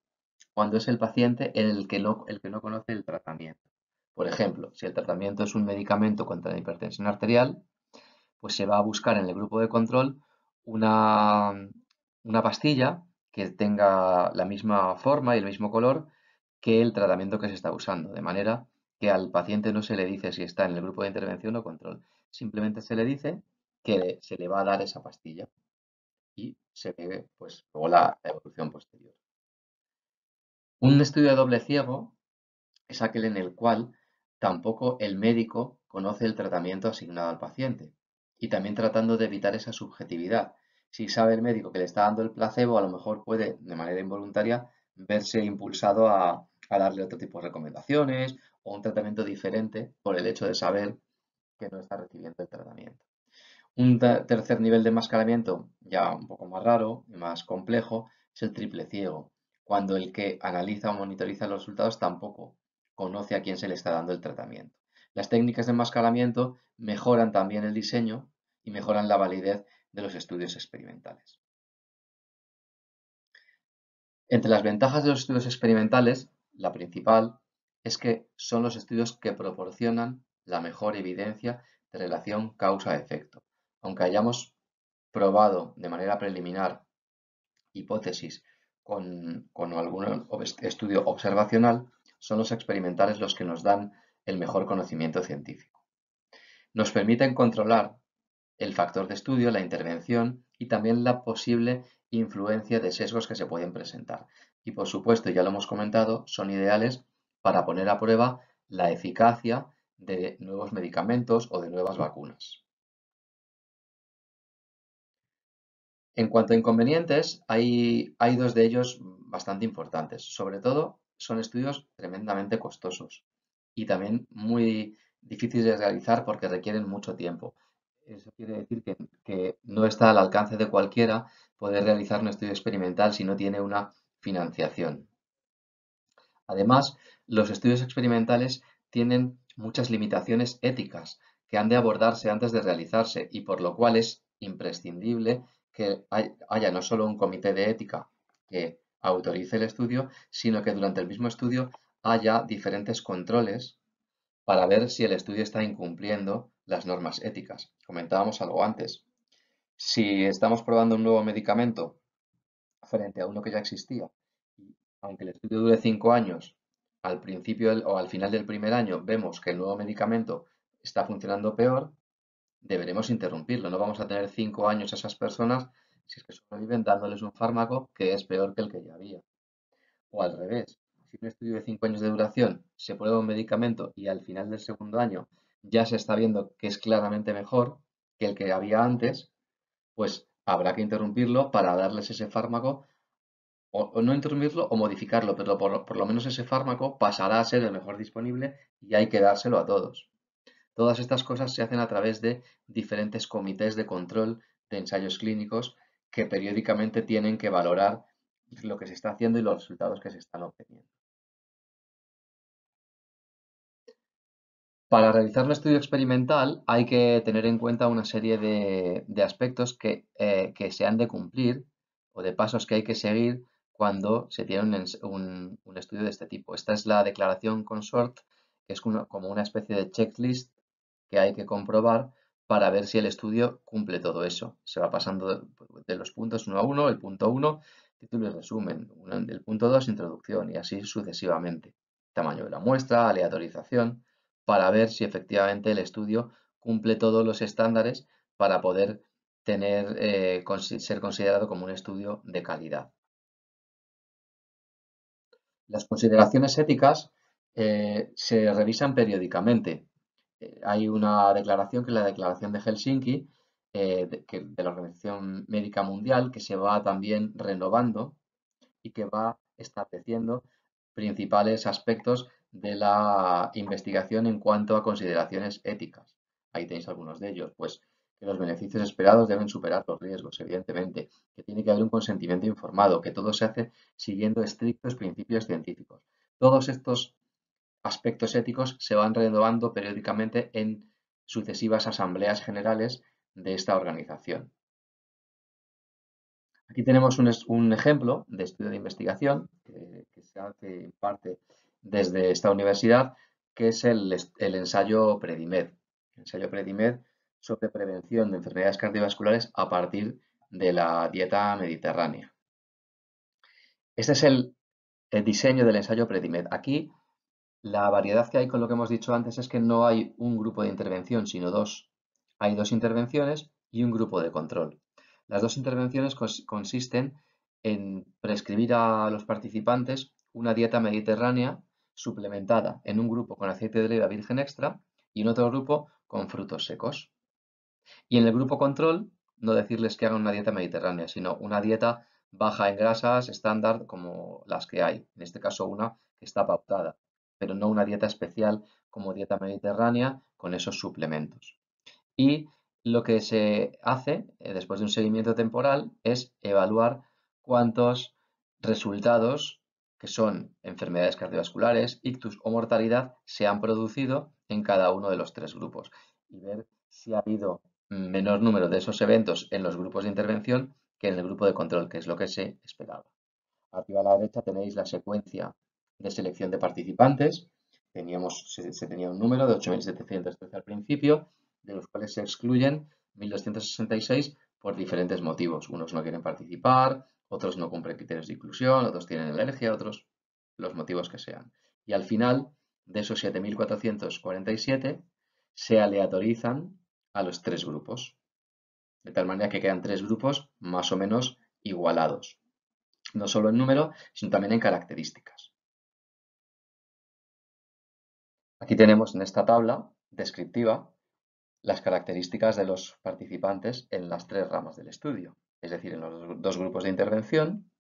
cuando es el paciente el que no, conoce el tratamiento. Por ejemplo, si el tratamiento es un medicamento contra la hipertensión arterial, pues se va a buscar en el grupo de control una, una pastilla que tenga la misma forma y el mismo color que el tratamiento que se está usando, de manera que al paciente no se le dice si está en el grupo de intervención o control, simplemente se le dice que se le va a dar esa pastilla y se ve pues, luego la evolución posterior. Un estudio de doble ciego es aquel en el cual tampoco el médico conoce el tratamiento asignado al paciente y también tratando de evitar esa subjetividad. Si sabe el médico que le está dando el placebo, a lo mejor puede, de manera involuntaria, verse impulsado a, a darle otro tipo de recomendaciones o un tratamiento diferente por el hecho de saber que no está recibiendo el tratamiento. Un tercer nivel de enmascaramiento, ya un poco más raro y más complejo, es el triple ciego, cuando el que analiza o monitoriza los resultados tampoco conoce a quién se le está dando el tratamiento. Las técnicas de enmascaramiento mejoran también el diseño y mejoran la validez de los estudios experimentales. Entre las ventajas de los estudios experimentales la principal es que son los estudios que proporcionan la mejor evidencia de relación causa-efecto. Aunque hayamos probado de manera preliminar hipótesis con, con, algún estudio observacional, son los experimentales los que nos dan el mejor conocimiento científico. Nos permiten controlar el factor de estudio, la intervención y también la posible influencia de sesgos que se pueden presentar y por supuesto, ya lo hemos comentado, son ideales para poner a prueba la eficacia de nuevos medicamentos o de nuevas vacunas. En cuanto a inconvenientes, hay, dos de ellos bastante importantes. Sobre todo, son estudios tremendamente costosos y también muy difíciles de realizar porque requieren mucho tiempo. Eso quiere decir que no está al alcance de cualquiera poder realizar un estudio experimental si no tiene una financiación. Además, los estudios experimentales tienen muchas limitaciones éticas que han de abordarse antes de realizarse y por lo cual es imprescindible que haya no solo un comité de ética que autorice el estudio, sino que durante el mismo estudio haya diferentes controles para ver si el estudio está incumpliendo las normas éticas. Comentábamos algo antes. Si estamos probando un nuevo medicamento frente a uno que ya existía. Aunque el estudio dure cinco años, al principio o al final del primer año vemos que el nuevo medicamento está funcionando peor, deberemos interrumpirlo. No vamos a tener cinco años a esas personas si es que sobreviven dándoles un fármaco que es peor que el que ya había. O al revés, si un estudio de cinco años de duración se prueba un medicamento y al final del segundo año ya se está viendo que es claramente mejor que el que había antes, pues habrá que interrumpirlo para darles ese fármaco, o, no interrumpirlo o modificarlo, pero por, lo menos ese fármaco pasará a ser el mejor disponible y hay que dárselo a todos. Todas estas cosas se hacen a través de diferentes comités de control de ensayos clínicos que periódicamente tienen que valorar lo que se está haciendo y los resultados que se están obteniendo. Para realizar un estudio experimental hay que tener en cuenta una serie de, aspectos eh, que, se han de cumplir o de pasos que hay que seguir cuando se tiene un, estudio de este tipo. Esta es la declaración consort, que es como una especie de checklist que hay que comprobar para ver si el estudio cumple todo eso. Se va pasando de, los puntos uno a uno. el punto 1, título y resumen, el punto 2, introducción y así sucesivamente. Tamaño de la muestra, aleatorización para ver si efectivamente el estudio cumple todos los estándares para poder tener, eh, ser considerado como un estudio de calidad. Las consideraciones éticas eh, se revisan periódicamente. Eh, hay una declaración que es la Declaración de Helsinki de la Organización Médica Mundial que se va también renovando y que va estableciendo principales aspectos de la investigación en cuanto a consideraciones éticas. Ahí tenéis algunos de ellos. Pues que los beneficios esperados deben superar los riesgos, evidentemente, que tiene que haber un consentimiento informado, que todo se hace siguiendo estrictos principios científicos. Todos estos aspectos éticos se van renovando periódicamente en sucesivas asambleas generales de esta organización. Aquí tenemos un, ejemplo de estudio de investigación eh, que se hace en parte desde esta universidad, que es el, ensayo Predimed. El ensayo Predimed sobre prevención de enfermedades cardiovasculares a partir de la dieta mediterránea. Este es el, diseño del ensayo Predimed. Aquí la variedad que hay con lo que hemos dicho antes es que no hay un grupo de intervención, sino dos. Hay dos intervenciones y un grupo de control. Las dos intervenciones consisten en prescribir a los participantes una dieta mediterránea suplementada en un grupo con aceite de oliva virgen extra y en otro grupo con frutos secos. Y en el grupo control, no decirles que hagan una dieta mediterránea, sino una dieta baja en grasas estándar como las que hay. En este caso una que está pautada, pero no una dieta especial como dieta mediterránea con esos suplementos. Y lo que se hace eh, después de un seguimiento temporal es evaluar cuántos resultados que son enfermedades cardiovasculares, ictus o mortalidad, se han producido en cada uno de los tres grupos y ver si ha habido menor número de esos eventos en los grupos de intervención que en el grupo de control, que es lo que se esperaba. Arriba a la derecha tenéis la secuencia de selección de participantes. Teníamos, se, tenía un número de 8.713 al principio, de los cuales se excluyen 1.266 por diferentes motivos. Unos no quieren participar, otros no cumplen criterios de inclusión, otros tienen alergia, otros los motivos que sean. Y al final, de esos 7.447, se aleatorizan a los tres grupos. De tal manera que quedan tres grupos más o menos igualados. No solo en número, sino también en características. Aquí tenemos en esta tabla descriptiva las características de los participantes en las tres ramas del estudio es decir, en los dos grupos de intervención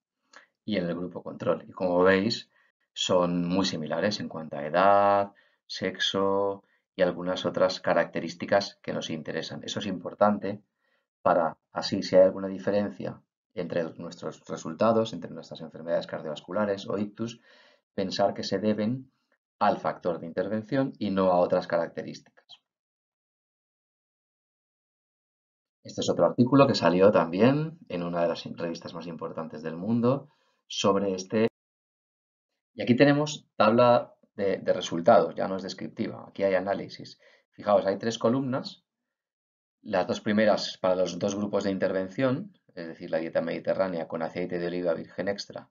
y en el grupo control. Y como veis, son muy similares en cuanto a edad, sexo y algunas otras características que nos interesan. Eso es importante para, así, si hay alguna diferencia entre nuestros resultados, entre nuestras enfermedades cardiovasculares o ictus, pensar que se deben al factor de intervención y no a otras características. Este es otro artículo que salió también en una de las revistas más importantes del mundo sobre este. Y aquí tenemos tabla de, resultados, ya no es descriptiva, aquí hay análisis. Fijaos, hay tres columnas. Las dos primeras para los dos grupos de intervención, es decir, la dieta mediterránea con aceite de oliva virgen extra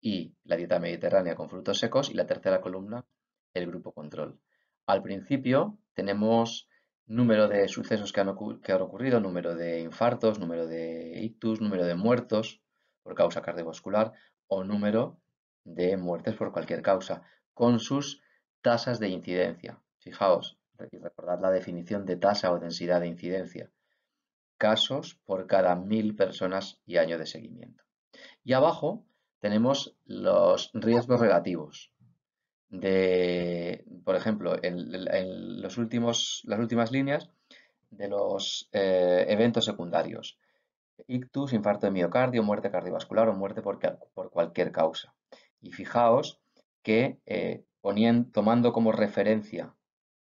y la dieta mediterránea con frutos secos. Y la tercera columna, el grupo control. Al principio tenemos número de sucesos que han, ocurrido, número de infartos, número de ictus, número de muertos por causa cardiovascular o número de muertes por cualquier causa, con sus tasas de incidencia. Fijaos, recordad la definición de tasa o densidad de incidencia. Casos por cada mil personas y año de seguimiento. Y abajo tenemos los riesgos relativos de, por ejemplo, en, los últimos, las últimas líneas de los eh, eventos secundarios. Ictus, infarto de miocardio, muerte cardiovascular o muerte por, por cualquier causa. Y fijaos que eh, tomando como referencia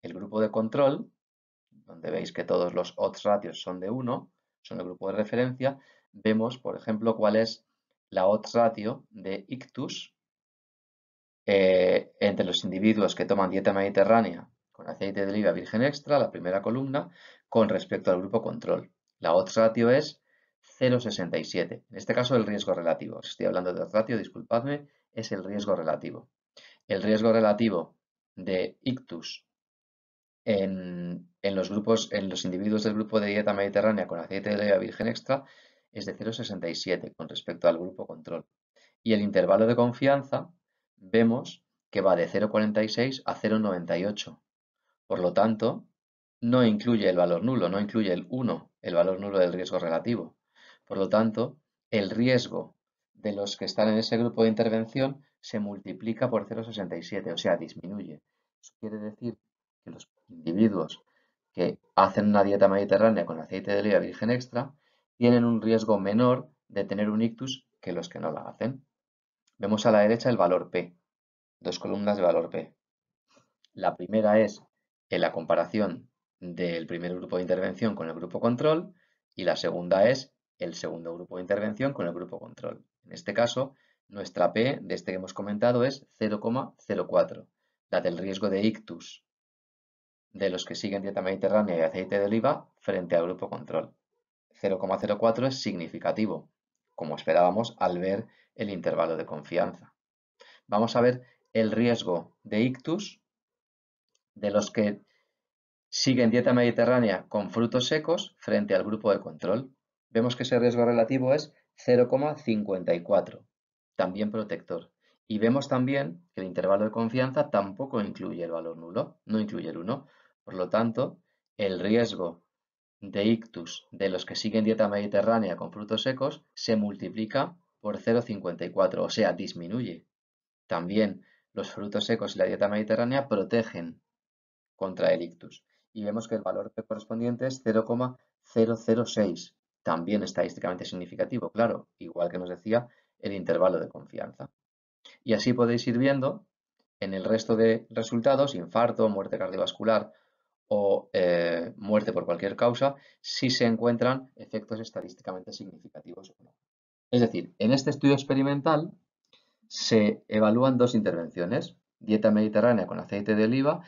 el grupo de control, donde veis que todos los odds ratios son de 1, son el grupo de referencia, vemos, por ejemplo, cuál es la odds ratio de ictus eh, entre los individuos que toman dieta mediterránea con aceite de oliva virgen extra, la primera columna, con respecto al grupo control. La otra ratio es 0,67. En este caso el riesgo relativo. Si estoy hablando de odds ratio, disculpadme, es el riesgo relativo. El riesgo relativo de ictus en, los grupos, en los individuos del grupo de dieta mediterránea con aceite de oliva virgen extra es de 0,67 con respecto al grupo control. Y el intervalo de confianza vemos que va de 0,46 a 0,98. Por lo tanto, no incluye el valor nulo, no incluye el 1, el valor nulo del riesgo relativo. Por lo tanto, el riesgo de los que están en ese grupo de intervención se multiplica por 0,67, o sea, disminuye. Eso quiere decir que los individuos que hacen una dieta mediterránea con aceite de oliva virgen extra tienen un riesgo menor de tener un ictus que los que no la hacen. Vemos a la derecha el valor P, dos columnas de valor P. La primera es en la comparación del primer grupo de intervención con el grupo control y la segunda es el segundo grupo de intervención con el grupo control. En este caso, nuestra P de este que hemos comentado es 0,04, la del riesgo de ictus de los que siguen dieta mediterránea y aceite de oliva frente al grupo control. 0,04 es significativo, como esperábamos al ver el intervalo de confianza. Vamos a ver el riesgo de ictus de los que siguen dieta mediterránea con frutos secos frente al grupo de control. Vemos que ese riesgo relativo es 0,54, también protector. Y vemos también que el intervalo de confianza tampoco incluye el valor nulo, no incluye el 1. Por lo tanto, el riesgo de ictus de los que siguen dieta mediterránea con frutos secos se multiplica por 0,54, o sea, disminuye. También los frutos secos y la dieta mediterránea protegen contra el ictus. Y vemos que el valor correspondiente es 0,006. También estadísticamente significativo, claro, igual que nos decía el intervalo de confianza. Y así podéis ir viendo en el resto de resultados, infarto, muerte cardiovascular o eh, muerte por cualquier causa, si se encuentran efectos estadísticamente significativos o no. Es decir, en este estudio experimental se evalúan dos intervenciones, dieta mediterránea con aceite de oliva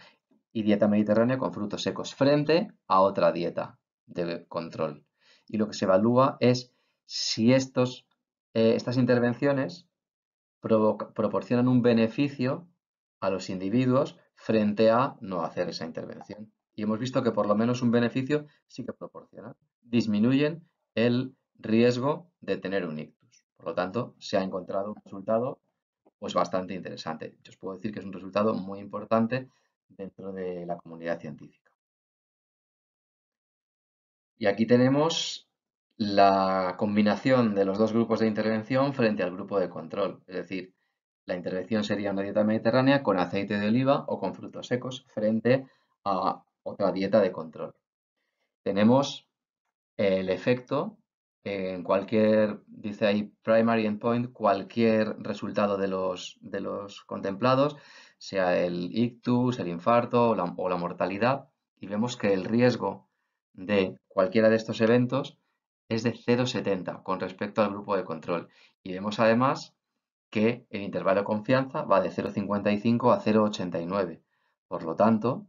y dieta mediterránea con frutos secos, frente a otra dieta de control. Y lo que se evalúa es si estos, eh, estas intervenciones proporcionan un beneficio a los individuos frente a no hacer esa intervención. Y hemos visto que por lo menos un beneficio sí que proporciona, Disminuyen el riesgo de tener un ictus. Por lo tanto, se ha encontrado un resultado pues, bastante interesante. Yo os puedo decir que es un resultado muy importante dentro de la comunidad científica. Y aquí tenemos la combinación de los dos grupos de intervención frente al grupo de control. Es decir, la intervención sería una dieta mediterránea con aceite de oliva o con frutos secos frente a otra dieta de control. Tenemos el efecto en cualquier, dice ahí primary endpoint, cualquier resultado de los, de los contemplados, sea el ictus, el infarto o la, o la, mortalidad, y vemos que el riesgo de cualquiera de estos eventos es de 0,70 con respecto al grupo de control. Y vemos además que el intervalo de confianza va de 0,55 a 0,89. Por lo tanto,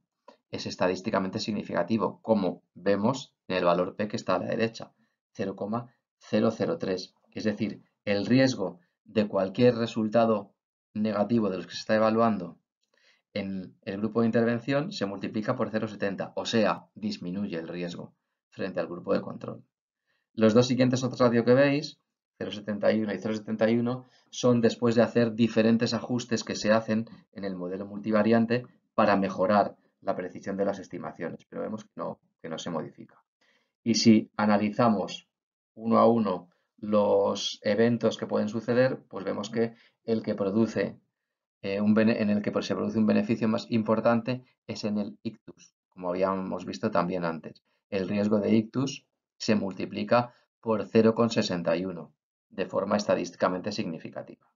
es estadísticamente significativo, como vemos en el valor P que está a la derecha 0,003. Es decir, el riesgo de cualquier resultado negativo de los que se está evaluando en el grupo de intervención se multiplica por 0,70, o sea, disminuye el riesgo frente al grupo de control. Los dos siguientes otros ratios que veis, 0,71 y 0,71, son después de hacer diferentes ajustes que se hacen en el modelo multivariante para mejorar la precisión de las estimaciones, pero vemos que no, que no se modifica. Y si analizamos uno a uno los eventos que pueden suceder, pues vemos que el que produce eh, un en el que se produce un beneficio más importante es en el ictus, como habíamos visto también antes. El riesgo de ictus se multiplica por 0,61 de forma estadísticamente significativa.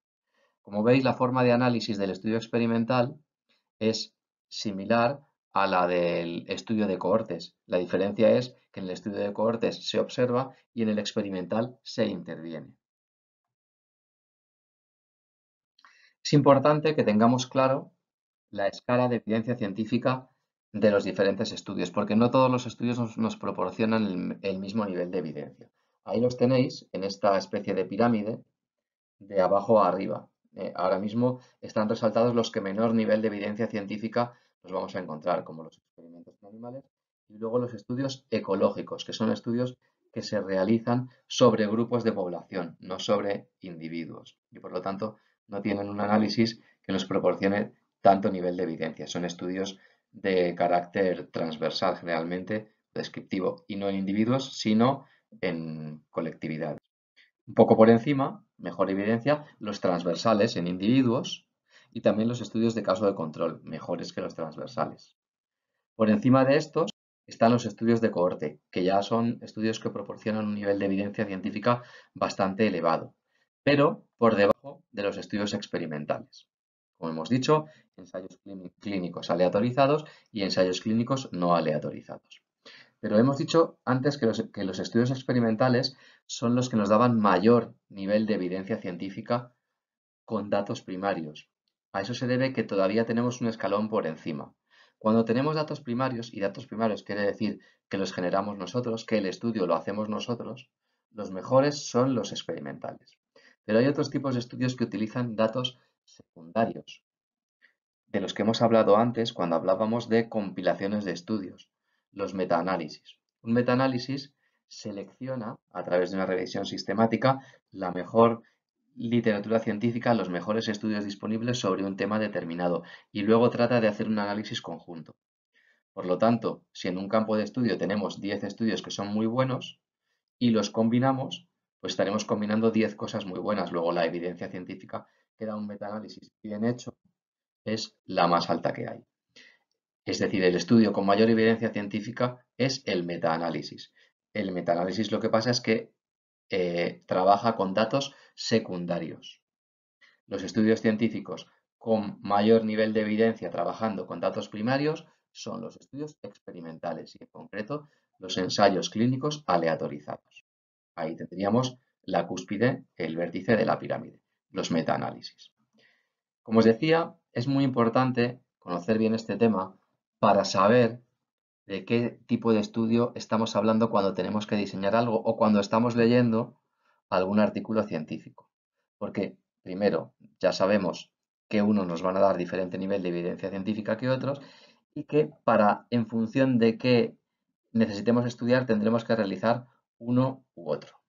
Como veis, la forma de análisis del estudio experimental es similar a la del estudio de cohortes. La diferencia es que en el estudio de cohortes se observa y en el experimental se interviene. Es importante que tengamos claro la escala de evidencia científica de los diferentes estudios, porque no todos los estudios nos, proporcionan el, mismo nivel de evidencia. Ahí los tenéis en esta especie de pirámide de abajo a arriba. Eh, ahora mismo están resaltados los que menor nivel de evidencia científica los vamos a encontrar como los experimentos con animales y luego los estudios ecológicos, que son estudios que se realizan sobre grupos de población, no sobre individuos. Y por lo tanto, no tienen un análisis que nos proporcione tanto nivel de evidencia. Son estudios de carácter transversal generalmente, descriptivo, y no en individuos, sino en colectividades. Un poco por encima, mejor evidencia, los transversales en individuos y también los estudios de caso de control, mejores que los transversales. Por encima de estos están los estudios de cohorte, que ya son estudios que proporcionan un nivel de evidencia científica bastante elevado, pero por debajo de los estudios experimentales. Como hemos dicho, ensayos clínicos aleatorizados y ensayos clínicos no aleatorizados. Pero hemos dicho antes que los, que los estudios experimentales son los que nos daban mayor nivel de evidencia científica con datos primarios, a eso se debe que todavía tenemos un escalón por encima. Cuando tenemos datos primarios, y datos primarios quiere decir que los generamos nosotros, que el estudio lo hacemos nosotros, los mejores son los experimentales. Pero hay otros tipos de estudios que utilizan datos secundarios, de los que hemos hablado antes cuando hablábamos de compilaciones de estudios, los metaanálisis. Un metaanálisis selecciona, a través de una revisión sistemática, la mejor literatura científica, los mejores estudios disponibles sobre un tema determinado y luego trata de hacer un análisis conjunto. Por lo tanto, si en un campo de estudio tenemos 10 estudios que son muy buenos y los combinamos, pues estaremos combinando 10 cosas muy buenas. Luego la evidencia científica que da un metaanálisis bien hecho es la más alta que hay. Es decir, el estudio con mayor evidencia científica es el metaanálisis. El metaanálisis lo que pasa es que eh, trabaja con datos secundarios. Los estudios científicos con mayor nivel de evidencia trabajando con datos primarios son los estudios experimentales y en concreto los ensayos clínicos aleatorizados. Ahí tendríamos la cúspide, el vértice de la pirámide, los metaanálisis. Como os decía, es muy importante conocer bien este tema para saber de qué tipo de estudio estamos hablando cuando tenemos que diseñar algo o cuando estamos leyendo algún artículo científico. Porque, primero, ya sabemos que unos nos van a dar diferente nivel de evidencia científica que otros y que para, en función de qué necesitemos estudiar, tendremos que realizar uno u otro.